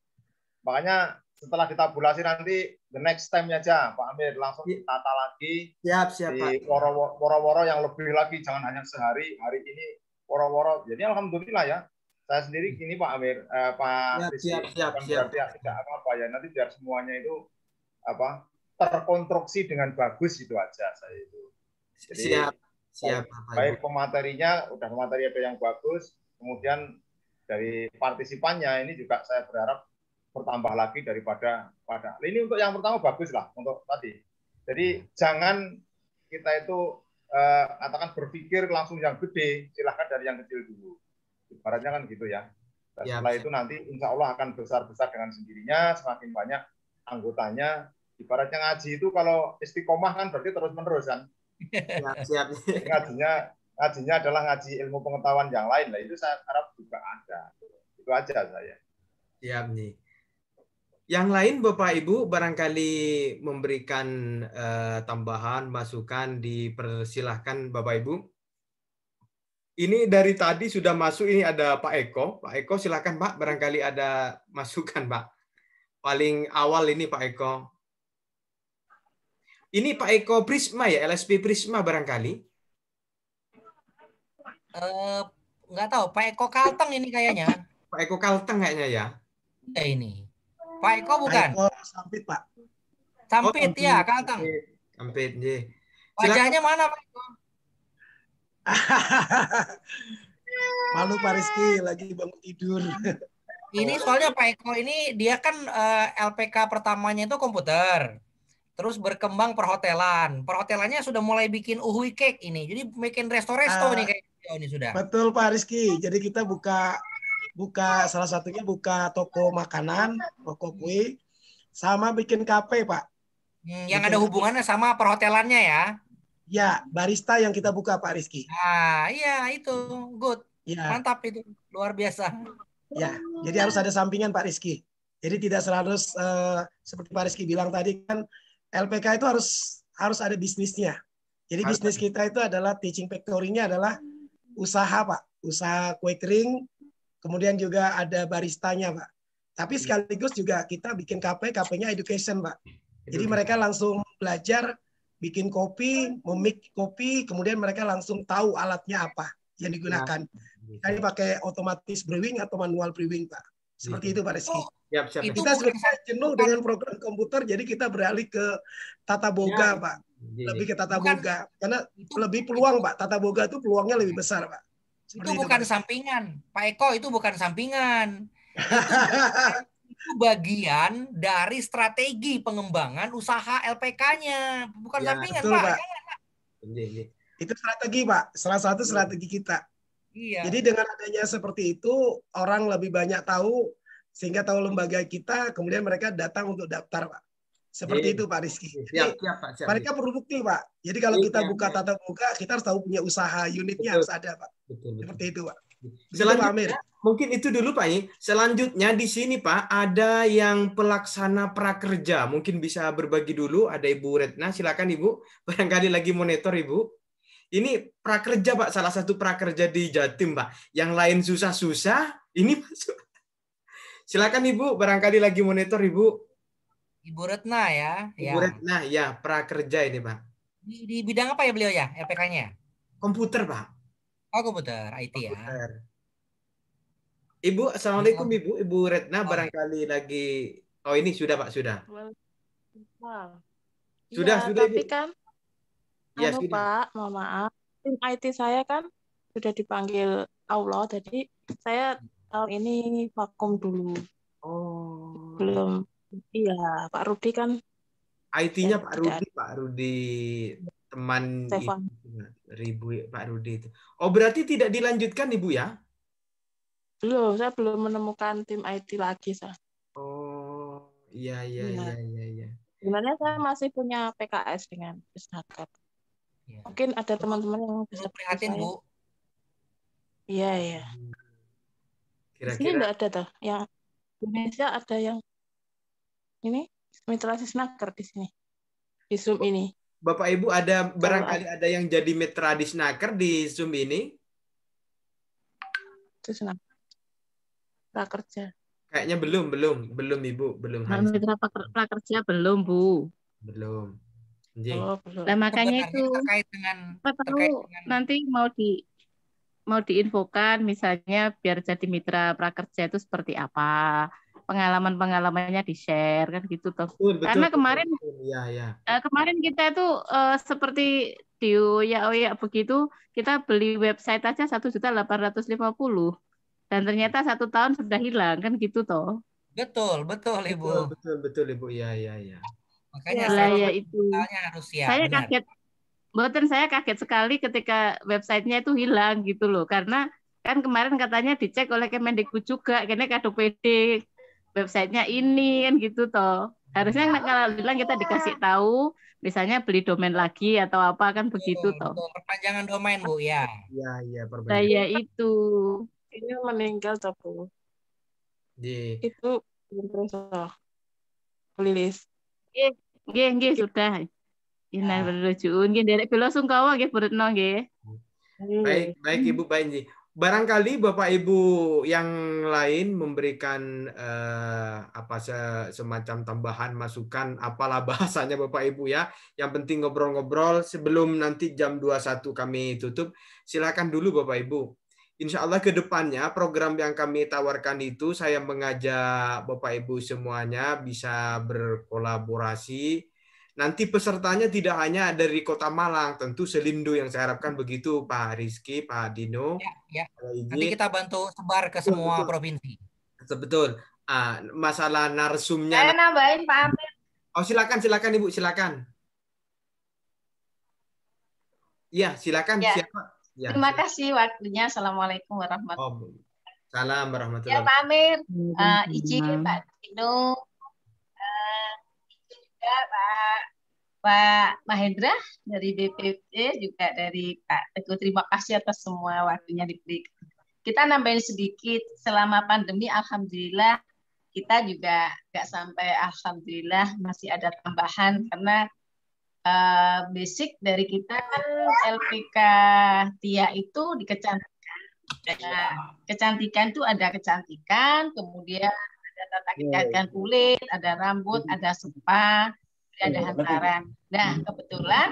Makanya setelah ditabulasi nanti the next time aja Pak Amir langsung iya. ditata lagi siap siap di woro-woro yang lebih lagi jangan hanya sehari hari ini woro-woro jadi alhamdulillah ya saya sendiri gini Pak Amir eh, Pak siap, Rizky, siap, siap, siap. Ya, tidak apa apa ya nanti biar semuanya itu apa terkonstruksi dengan bagus itu aja saya itu jadi, siap siap baik pematerinya udah pemateri ada yang bagus kemudian dari partisipannya ini juga saya berharap bertambah lagi daripada pada ini untuk yang pertama bagus lah untuk tadi jadi jangan kita itu eh, katakan berpikir langsung yang gede silahkan dari yang kecil dulu ibaratnya kan gitu ya Dan ya, setelah bisa. itu nanti insya Allah akan besar besar dengan sendirinya semakin banyak anggotanya ibaratnya ngaji itu kalau istiqomah kan berarti terus menerus kan *laughs* ya, ngajinya ngajinya adalah ngaji ilmu pengetahuan yang lain lah itu saya harap juga ada itu aja saya siap nih yang lain Bapak Ibu barangkali memberikan uh, tambahan, masukan, dipersilahkan Bapak Ibu. Ini dari tadi sudah masuk, ini ada Pak Eko. Pak Eko silahkan Pak, barangkali ada *laughs* masukan Pak. Paling awal ini Pak Eko. Ini Pak Eko Prisma ya, LSP Prisma barangkali. Uh, nggak tahu, Pak Eko Kalteng ini kayaknya. Pak Eko Kalteng kayaknya ya. Eh ini. Pak Eko bukan? Pak oh, Eko Sampit, Pak. Sampit, oh, ya, Kang Tang. Sampit, ya. Wajahnya mana, Pak Eko? *laughs* Malu Pak Rizky, lagi bangun tidur. ini soalnya Pak Eko ini dia kan uh, eh, LPK pertamanya itu komputer. Terus berkembang perhotelan. Perhotelannya sudah mulai bikin uhui cake ini. Jadi bikin resto-resto uh, nih kayak ini sudah. Betul Pak Rizky. Jadi kita buka buka salah satunya buka toko makanan, toko kue, sama bikin kafe, Pak. Hmm, yang ada hubungannya sama perhotelannya ya? Ya, barista yang kita buka, Pak Rizky. Ah, iya itu good. Ya. Mantap itu, luar biasa. Ya, jadi harus ada sampingan Pak Rizky. Jadi tidak selalu uh, seperti Pak Rizky bilang tadi kan LPK itu harus harus ada bisnisnya. Jadi bisnis kita itu adalah teaching factory-nya adalah usaha Pak, usaha kue kering, Kemudian juga ada baristanya, Pak. Tapi hmm. sekaligus juga kita bikin kafe, kafenya education, Pak. Jadi mereka langsung belajar bikin kopi, memik kopi, kemudian mereka langsung tahu alatnya apa yang digunakan. Ya. nah, pakai otomatis brewing atau manual brewing, Pak. Seperti ya. itu, Pak Rizky. Oh, siap, Kita sudah jenuh dengan program komputer, jadi kita beralih ke tata boga, ya. Pak. Iya, iya. Lebih ke tata boga. Karena lebih peluang, Pak. Tata boga itu peluangnya lebih hmm. besar, Pak itu bukan itu. sampingan, Pak Eko itu bukan sampingan. *laughs* Itu, bagian dari strategi pengembangan usaha LPK-nya, bukan ya, sampingan betul, Pak. Iya, iya. Iya, itu strategi Pak, salah satu strategi kita. Iya. Jadi dengan adanya seperti itu orang lebih banyak tahu sehingga tahu lembaga kita, kemudian mereka datang untuk daftar Pak. Seperti Jadi, iya. itu Pak Rizky. Iya, siap, yeah, siap, Pak, siap. Mereka bukti Pak. Jadi kalau iya, kita buka tatap muka, kita harus tahu punya usaha unitnya betul. harus ada Pak. Betul, betul. Seperti itu Pak. Selanjutnya, Pak Amir. mungkin itu dulu Pak. Ya. Selanjutnya di sini Pak ada yang pelaksana prakerja. Mungkin bisa berbagi dulu. Ada Ibu Retna, silakan Ibu. *laughs* Barangkali lagi monitor Ibu. Ini prakerja Pak, salah satu prakerja di Jatim Pak. Yang lain susah-susah, ini Pak. *laughs* Silakan Ibu, barangkali lagi monitor Ibu. Ibu Retna ya, ya. Ibu Retna ya prakerja ini pak. Di, di bidang apa ya beliau ya LPK-nya? Komputer pak. Oh komputer IT ya. komputer. ya. Ibu assalamualaikum ibu ibu Retna oh. barangkali lagi oh ini sudah pak sudah. Sudah ya, sudah. Tapi ibu. kan. Ya anu, sudah. Pak mohon maaf tim IT saya kan sudah dipanggil Allah jadi saya tahun ini vakum dulu. Oh. Belum Iya, Pak Rudi kan. IT-nya ya, Pak Rudi, Pak Rudi teman Stefan. Ribu Pak Rudi itu. Oh, berarti tidak dilanjutkan Ibu ya? Belum, saya belum menemukan tim IT lagi, saya. Oh, iya iya iya iya iya. Ya. Sebenarnya saya masih punya PKS dengan Pusnakat. Ya. Mungkin ada teman-teman yang bisa prihatin, Bu. Ya. Iya, iya. Hmm. Kira-kira. Ini enggak ada toh yang Indonesia ada yang ini mitra Snaker di sini di Zoom ini. Bapak Ibu ada barangkali ada yang jadi mitra di di Zoom ini? Itu Prakerja. Kayaknya belum, belum, belum Ibu, belum. Harus. Mitra prakerja belum, Bu. Belum. Jadi. Oh, Nah, makanya itu terkait dengan, terkait dengan nanti mau di mau diinfokan misalnya biar jadi mitra prakerja itu seperti apa pengalaman-pengalamannya di-share kan gitu toh. Betul, betul, Karena kemarin betul, betul. Ya, ya. Uh, eh, kemarin kita itu uh, seperti di ya ya begitu kita beli website aja satu juta delapan ratus lima puluh dan ternyata satu tahun sudah hilang kan gitu toh. Betul, betul Ibu. Betul, betul, betul Ibu. Ya, ya, ya. Makanya ya, saya ya, itu. harus ya, Saya benar. kaget. Betul, saya kaget sekali ketika websitenya itu hilang gitu loh. Karena kan kemarin katanya dicek oleh Kemendikbud juga, karena PD websitenya ini kan gitu toh harusnya hmm. kan kalau bilang kita dikasih tahu misalnya beli domain lagi atau apa kan hmm, begitu toh perpanjangan domain bu ya iya, iya, nah, ya ya perpanjangan saya itu ini meninggal toh bu Di. itu lilis g Geng geng sudah. Inna berrujuun nggih ah. derek bela sungkawa nggih berenang Baik, baik Ibu panji barangkali Bapak Ibu yang lain memberikan eh, apa semacam tambahan masukan apalah bahasanya Bapak Ibu ya. Yang penting ngobrol-ngobrol sebelum nanti jam 21 kami tutup. Silakan dulu Bapak Ibu. Insya Allah ke depannya program yang kami tawarkan itu saya mengajak Bapak Ibu semuanya bisa berkolaborasi Nanti pesertanya tidak hanya dari Kota Malang, tentu selindu yang saya harapkan begitu Pak Rizky, Pak Dino. Ya, ya. Nanti kita bantu sebar ke semua betul. provinsi. Betul. Ah, masalah narsumnya. Saya nambahin Pak Amir. Oh silakan silakan Ibu silakan. Ya silakan ya. siapa? Ya. Terima kasih waktunya. Assalamualaikum warahmatullahi wabarakatuh. Oh, salam warahmatullahi wabarakatuh. Ya Pak Amir, uh, ah, izin Pak Dino, uh, juga Pak Pak Mahendra dari BPP juga dari Pak Teguh. Terima kasih atas semua waktunya diberikan. Kita nambahin sedikit selama pandemi, alhamdulillah kita juga nggak sampai alhamdulillah masih ada tambahan karena uh, basic dari kita kan LPK Tia itu dikecantikan kecantikan. Nah, kecantikan itu ada kecantikan, kemudian ada tata kecantikan iya, iya. kulit, ada rambut, iya. ada sumpah ada iya, hantaran. Nah, hmm. kebetulan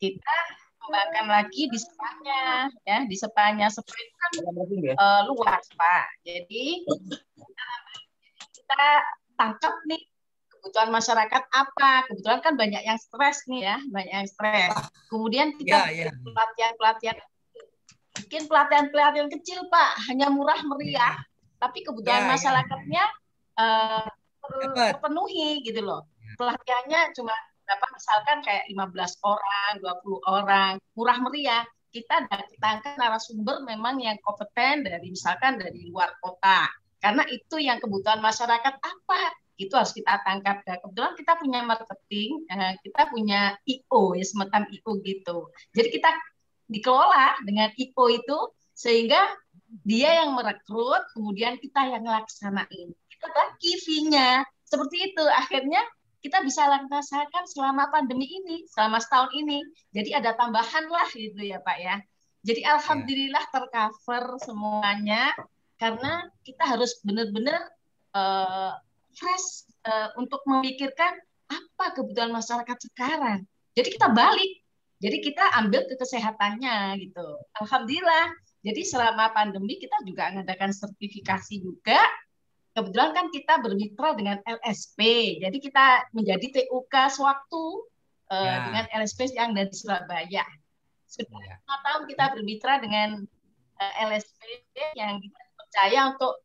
kita kembangkan lagi di sepanya, ya di sepanya Sepanya kan uh, luas pak. Jadi kita tangkap nih kebutuhan masyarakat apa. Kebetulan kan banyak yang stres nih ya, banyak yang stres. Kemudian kita yeah, yeah. pelatihan-pelatihan mungkin pelatihan-pelatihan kecil pak hanya murah meriah yeah. tapi kebutuhan ya, ya. masyarakatnya uh, terpenuhi gitu loh pelatihannya cuma berapa misalkan kayak 15 orang, 20 orang, murah meriah. Kita kita angkat narasumber memang yang kompeten dari misalkan dari luar kota. Karena itu yang kebutuhan masyarakat apa itu harus kita tangkap. Nah, kebetulan kita punya marketing, eh, kita punya IO ya semacam IO gitu. Jadi kita dikelola dengan IO itu sehingga dia yang merekrut, kemudian kita yang laksanain. Kita bagi fee-nya. Seperti itu. Akhirnya kita bisa rasakan selama pandemi ini, selama setahun ini. Jadi ada tambahan lah gitu ya Pak ya. Jadi ya. alhamdulillah tercover semuanya karena kita harus benar-benar uh, fresh uh, untuk memikirkan apa kebutuhan masyarakat sekarang. Jadi kita balik, jadi kita ambil ke kesehatannya gitu. Alhamdulillah. Jadi selama pandemi kita juga mengadakan sertifikasi juga kebetulan kan kita bermitra dengan LSP, jadi kita menjadi TUK sewaktu eh, ya. dengan LSP yang dari Surabaya. Sudah ya. tahun kita bermitra dengan eh, LSP yang kita percaya untuk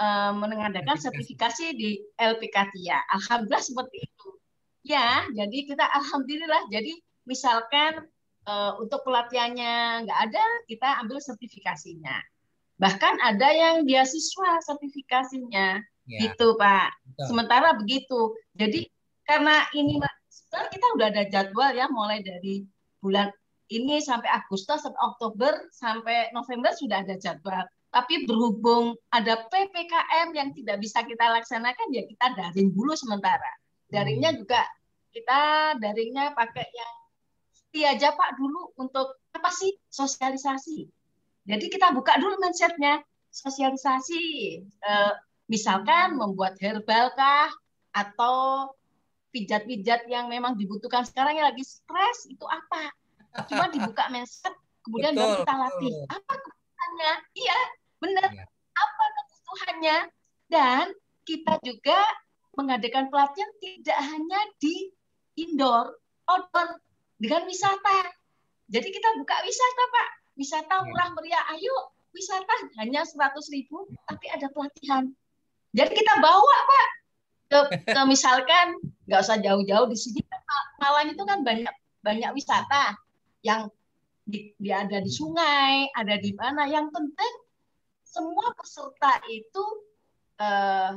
uh, sertifikasi di TIA. Alhamdulillah seperti itu. Ya, jadi kita alhamdulillah. Jadi misalkan untuk pelatihannya nggak ada, kita ambil sertifikasinya bahkan ada yang dia siswa sertifikasinya ya. gitu Pak. Betul. Sementara begitu. Jadi karena ini sekarang kita udah ada jadwal ya mulai dari bulan ini sampai Agustus sampai Oktober sampai November sudah ada jadwal. Tapi berhubung ada PPKM yang tidak bisa kita laksanakan ya kita daring dulu sementara. Daringnya hmm. juga kita daringnya pakai yang setia aja Pak dulu untuk apa sih sosialisasi jadi kita buka dulu mindsetnya, sosialisasi, eh, misalkan membuat herbal kah, atau pijat-pijat yang memang dibutuhkan sekarang yang lagi stres itu apa? Cuma dibuka mindset, kemudian Betul. baru kita latih. Apa kebutuhannya? Iya, benar. Iya. Apa kebutuhannya? Dan kita juga mengadakan pelatihan tidak hanya di indoor, outdoor dengan wisata. Jadi kita buka wisata, Pak wisata hmm. murah meriah ayo wisata hanya 100 ribu tapi ada pelatihan jadi kita bawa pak ke, ke misalkan nggak usah jauh-jauh di sini Malang itu kan banyak banyak wisata yang di, di, ada di sungai ada di mana yang penting semua peserta itu eh,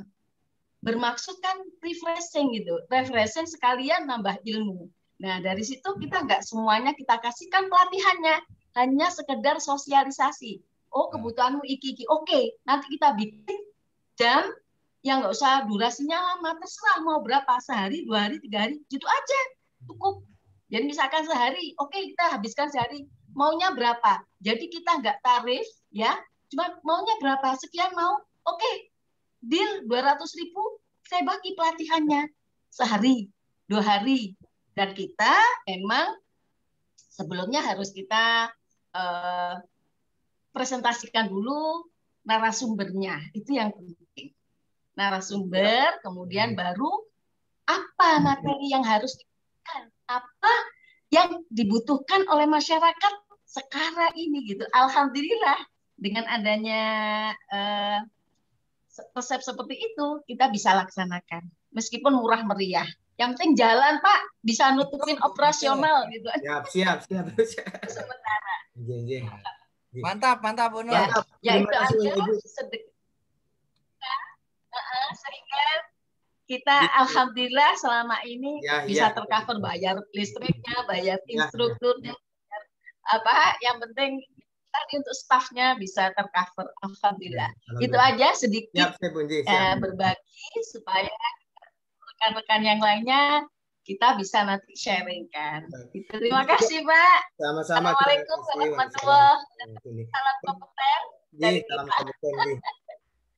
bermaksud kan refreshing gitu refreshing sekalian nambah ilmu nah dari situ kita nggak semuanya kita kasihkan pelatihannya hanya sekedar sosialisasi. Oh hmm. kebutuhanmu iki iki. Oke, okay, nanti kita bikin jam yang nggak usah durasinya lama. Terserah mau berapa sehari, dua hari, tiga hari, gitu aja cukup. Jadi misalkan sehari, oke okay, kita habiskan sehari. Maunya berapa? Jadi kita nggak tarif ya. Cuma maunya berapa? Sekian mau. Oke, okay, deal ratus ribu. Saya bagi pelatihannya sehari, dua hari. Dan kita emang sebelumnya harus kita Eh, presentasikan dulu narasumbernya itu yang penting narasumber iya. kemudian hmm. baru apa materi yang harus dibutuhkan apa yang dibutuhkan oleh masyarakat sekarang ini gitu alhamdulillah dengan adanya uh, resep seperti itu kita bisa laksanakan meskipun murah meriah yang penting jalan Pak bisa nutupin operasional iya. gitu. Siap siap siap. siap. Sementara. Jeng, Mantap mantap Bu Nur. Ya, ya itu aja sedekah. Uh, uh, sehingga kita gitu. alhamdulillah selama ini ya, ya. bisa ya. tercover bayar listriknya, bayar ya, ya. instrukturnya, ya, apa yang penting tadi untuk staffnya bisa tercover alhamdulillah. Ya, Itu aja sedikit ya, siap, siap. Uh, berbagi supaya rekan-rekan yang lainnya kita bisa nanti sharing kan. Gitu. Terima kasih Pak. Sama-sama. Assalamualaikum warahmatullahi wabarakatuh. Salam kompeten. Iya, salam kompeten. Iya.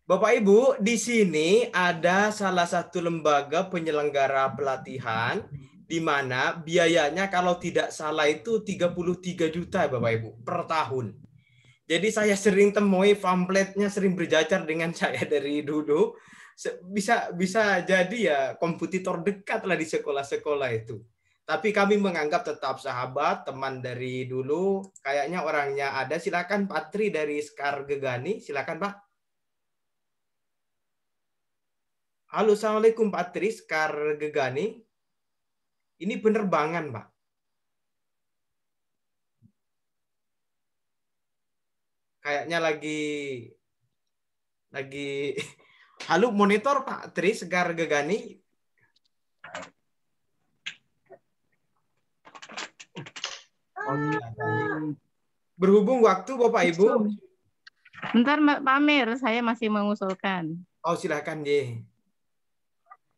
Bapak Ibu, di sini ada salah satu lembaga penyelenggara pelatihan di mana biayanya kalau tidak salah itu 33 juta ya, Bapak Ibu per tahun. Jadi saya sering temui pamfletnya sering berjajar dengan *laughs* saya dari dulu bisa bisa jadi ya kompetitor dekat lah di sekolah-sekolah itu. Tapi kami menganggap tetap sahabat, teman dari dulu. Kayaknya orangnya ada. Silakan Patri dari Skar Gegani. Silakan Pak. Halo, Assalamualaikum Patri Skar Gegani. Ini penerbangan Pak. Kayaknya lagi lagi Halo monitor Pak Tri Segar Gegani. Berhubung waktu Bapak Ibu. Bentar Pak Amir, saya masih mengusulkan. Oh silahkan deh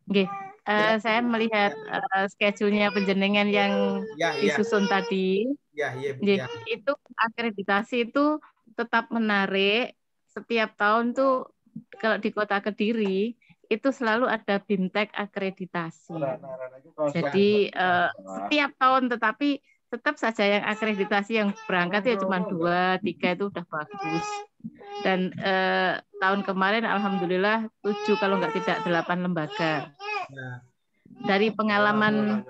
Oke, uh, ya. saya melihat uh, schedule-nya penjenengan yang ya, ya, disusun tadi. Ya, ya, ya. Itu akreditasi itu tetap menarik. Setiap tahun tuh kalau di kota Kediri itu selalu ada bintek akreditasi. Nah, nah, nah, Jadi eh, setiap tahun tetapi tetap saja yang akreditasi yang berangkat ya cuma dua tiga itu udah bagus dan eh, tahun kemarin alhamdulillah tujuh kalau nggak tidak delapan lembaga dari pengalaman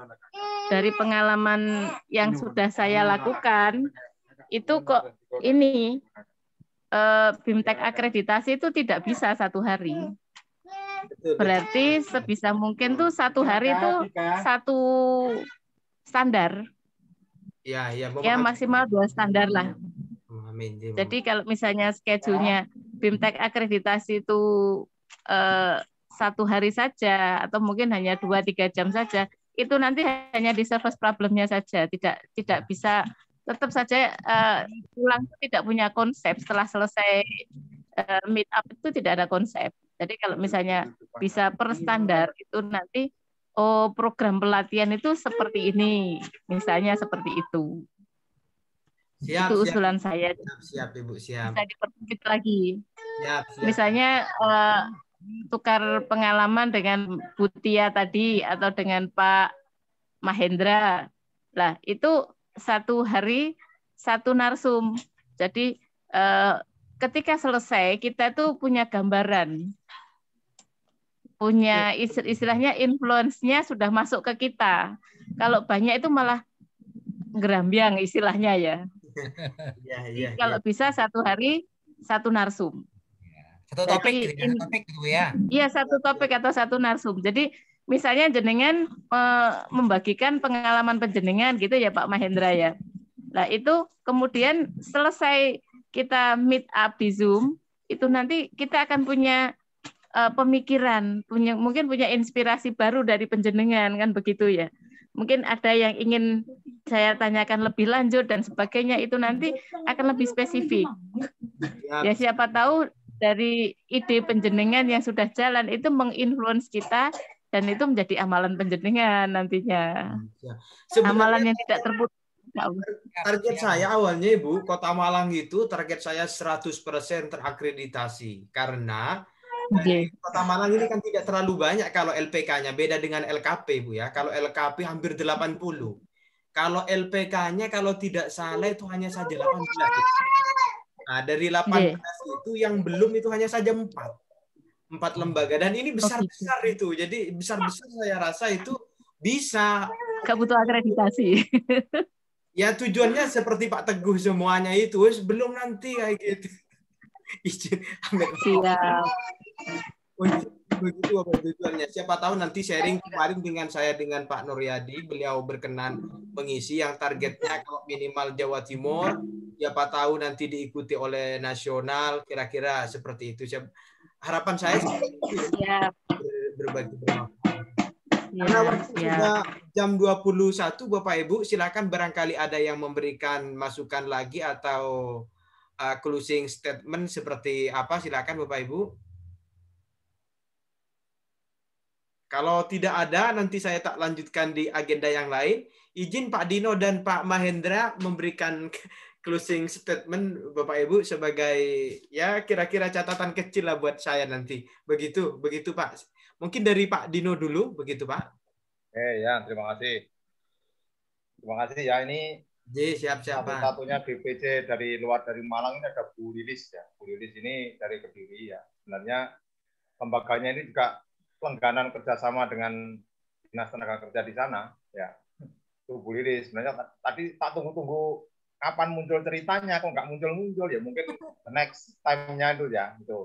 dari pengalaman yang sudah saya lakukan itu kok ini Eh, bimtek ya. akreditasi itu tidak bisa satu hari. Berarti sebisa mungkin tuh satu hari itu satu standar. Ya, ya, ya maksimal dua standar lah. Oh, Jadi kalau misalnya schedule-nya ya. bimtek akreditasi itu eh, satu hari saja atau mungkin hanya dua tiga jam saja, itu nanti hanya di service problemnya saja, tidak tidak bisa tetap saja uh, pulang itu tidak punya konsep setelah selesai uh, meet up itu tidak ada konsep. Jadi kalau misalnya bisa per standar itu nanti oh program pelatihan itu seperti ini, misalnya seperti itu. Siap, itu usulan siap. saya. Siap, siap Ibu, siap. Bisa diperbesar lagi. Siap, siap. Misalnya uh, tukar pengalaman dengan Butia tadi atau dengan Pak Mahendra. Lah, itu satu hari satu narsum. Jadi eh, ketika selesai kita tuh punya gambaran, punya istilahnya influence-nya sudah masuk ke kita. Kalau banyak itu malah gerambiang istilahnya ya. ya, Kalau bisa satu hari satu narsum. Iya. Satu topik, Jadi, gitu ya, satu topik gitu ya. Iya, satu topik atau satu narsum. Jadi misalnya jenengan eh, membagikan pengalaman penjenengan gitu ya Pak Mahendra ya. Nah itu kemudian selesai kita meet up di Zoom itu nanti kita akan punya eh, pemikiran, punya mungkin punya inspirasi baru dari penjenengan kan begitu ya. Mungkin ada yang ingin saya tanyakan lebih lanjut dan sebagainya itu nanti akan lebih spesifik. Ya, ya siapa tahu dari ide penjenengan yang sudah jalan itu menginfluence kita dan itu menjadi amalan penjenengan nantinya. Iya. Sebenarnya, amalan yang tidak terputus. Ya target iya. saya awalnya Ibu, Kota Malang itu target saya 100% terakreditasi karena okay. Kota Malang ini kan tidak terlalu banyak kalau LPK-nya beda dengan LKP Bu ya. Kalau LKP hampir 80. Kalau LPK-nya kalau tidak salah itu hanya saja 18. Nah, dari 18 yeah. itu yang belum itu hanya saja 4 empat lembaga dan ini besar besar itu jadi besar besar saya rasa itu bisa nggak butuh akreditasi ya tujuannya seperti Pak Teguh semuanya itu belum nanti kayak gitu izin ambil begitu apa tujuannya siapa tahu nanti sharing kemarin dengan saya dengan Pak Nuryadi beliau berkenan mengisi yang targetnya kalau minimal Jawa Timur siapa tahu nanti diikuti oleh nasional kira-kira seperti itu siapa harapan saya siap berbagi bermanfaat. Iya, Karena waktu sudah jam 21 Bapak Ibu silakan barangkali ada yang memberikan masukan lagi atau uh, closing statement seperti apa silakan Bapak Ibu. Kalau tidak ada nanti saya tak lanjutkan di agenda yang lain. Izin Pak Dino dan Pak Mahendra memberikan closing statement Bapak Ibu sebagai ya kira-kira catatan kecil lah buat saya nanti. Begitu, begitu Pak. Mungkin dari Pak Dino dulu, begitu Pak. Eh ya, terima kasih. Terima kasih ya ini Ji, siap siap Pak. Satunya DPC dari luar dari Malang ini ada Bu Lilis ya. Bu Lilis ini dari Kediri ya. Sebenarnya lembaganya ini juga pelengganan kerjasama dengan Dinas Tenaga Kerja di sana ya. Bu Lilis sebenarnya tadi tak tunggu-tunggu kapan muncul ceritanya kok nggak muncul muncul ya mungkin the next time-nya itu ya itu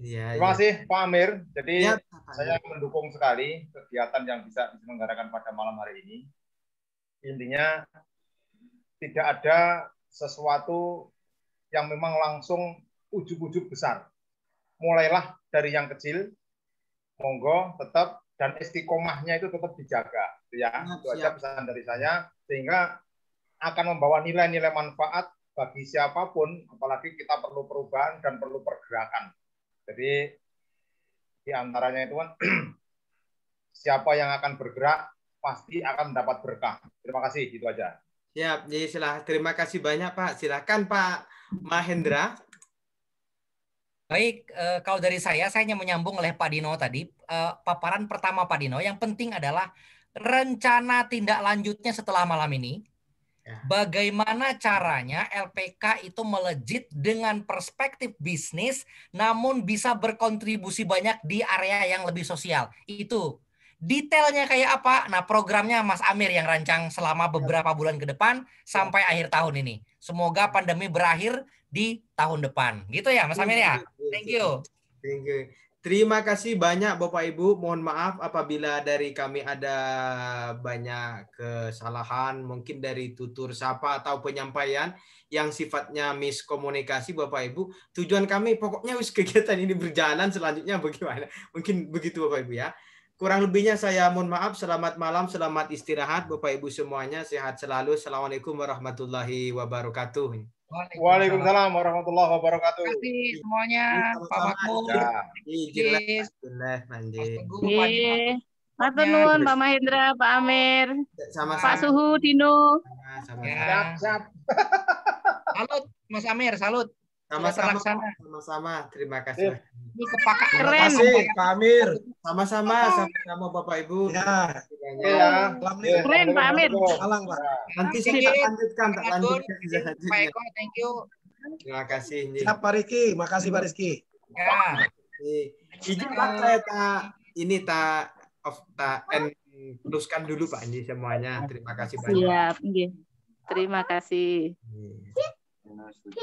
ya, terima ya. kasih Pak Amir jadi ya, saya mendukung sekali kegiatan yang bisa diselenggarakan pada malam hari ini intinya tidak ada sesuatu yang memang langsung ujuk-ujuk besar mulailah dari yang kecil monggo tetap dan istiqomahnya itu tetap dijaga gitu ya nah, itu siap. aja pesan dari saya sehingga akan membawa nilai-nilai manfaat bagi siapapun, apalagi kita perlu perubahan dan perlu pergerakan. Jadi di antaranya itu kan *clears throat* siapa yang akan bergerak pasti akan mendapat berkah. Terima kasih, itu aja. Ya, jadi silah terima kasih banyak Pak. Silakan Pak Mahendra. Baik, eh, kalau dari saya, saya hanya menyambung oleh Pak Dino tadi. Eh, paparan pertama Pak Dino, yang penting adalah rencana tindak lanjutnya setelah malam ini Ya. Bagaimana caranya LPK itu melejit dengan perspektif bisnis namun bisa berkontribusi banyak di area yang lebih sosial. Itu detailnya kayak apa? Nah, programnya Mas Amir yang rancang selama ya. beberapa bulan ke depan ya. sampai akhir tahun ini. Semoga pandemi berakhir di tahun depan. Gitu ya, Mas iya, Amir ya. Iya, iya, Thank you. Thank you. Terima kasih banyak Bapak Ibu. Mohon maaf apabila dari kami ada banyak kesalahan mungkin dari tutur sapa atau penyampaian yang sifatnya miskomunikasi Bapak Ibu. Tujuan kami pokoknya wis kegiatan ini berjalan selanjutnya bagaimana. Mungkin begitu Bapak Ibu ya. Kurang lebihnya saya mohon maaf. Selamat malam, selamat istirahat Bapak Ibu semuanya. Sehat selalu. Assalamualaikum warahmatullahi wabarakatuh. Waalaikumsalam warahmatullahi wabarakatuh. Terima kasih semuanya Pak Makmur. Jelas, jelas, Mandi. Matur nuwun Pak iya. Mahendra, Pak Amir, sama -sama. Pak Suhu, Dino. Sama -sama. Ya. Siap, siap. salut Mas Amir, salut. Sama-sama. Sama-sama. Terima kasih. Iya. Ini kepakai Terima kasih Pak Amir. Sama-sama. Sama-sama Bapak Ibu. Ya. Ya. Keren Pak Amir. Salam Pak. Nanti saya lanjutkan. Tak lanjutkan. Pak Eko, thank you. Terima kasih. Siap Pak Rizky. Makasih Pak Rizky. Ya. Ini Pak saya tak ini tak of tak and teruskan dulu Pak Anji semuanya. Terima kasih banyak. Siap. Terima kasih. Iya.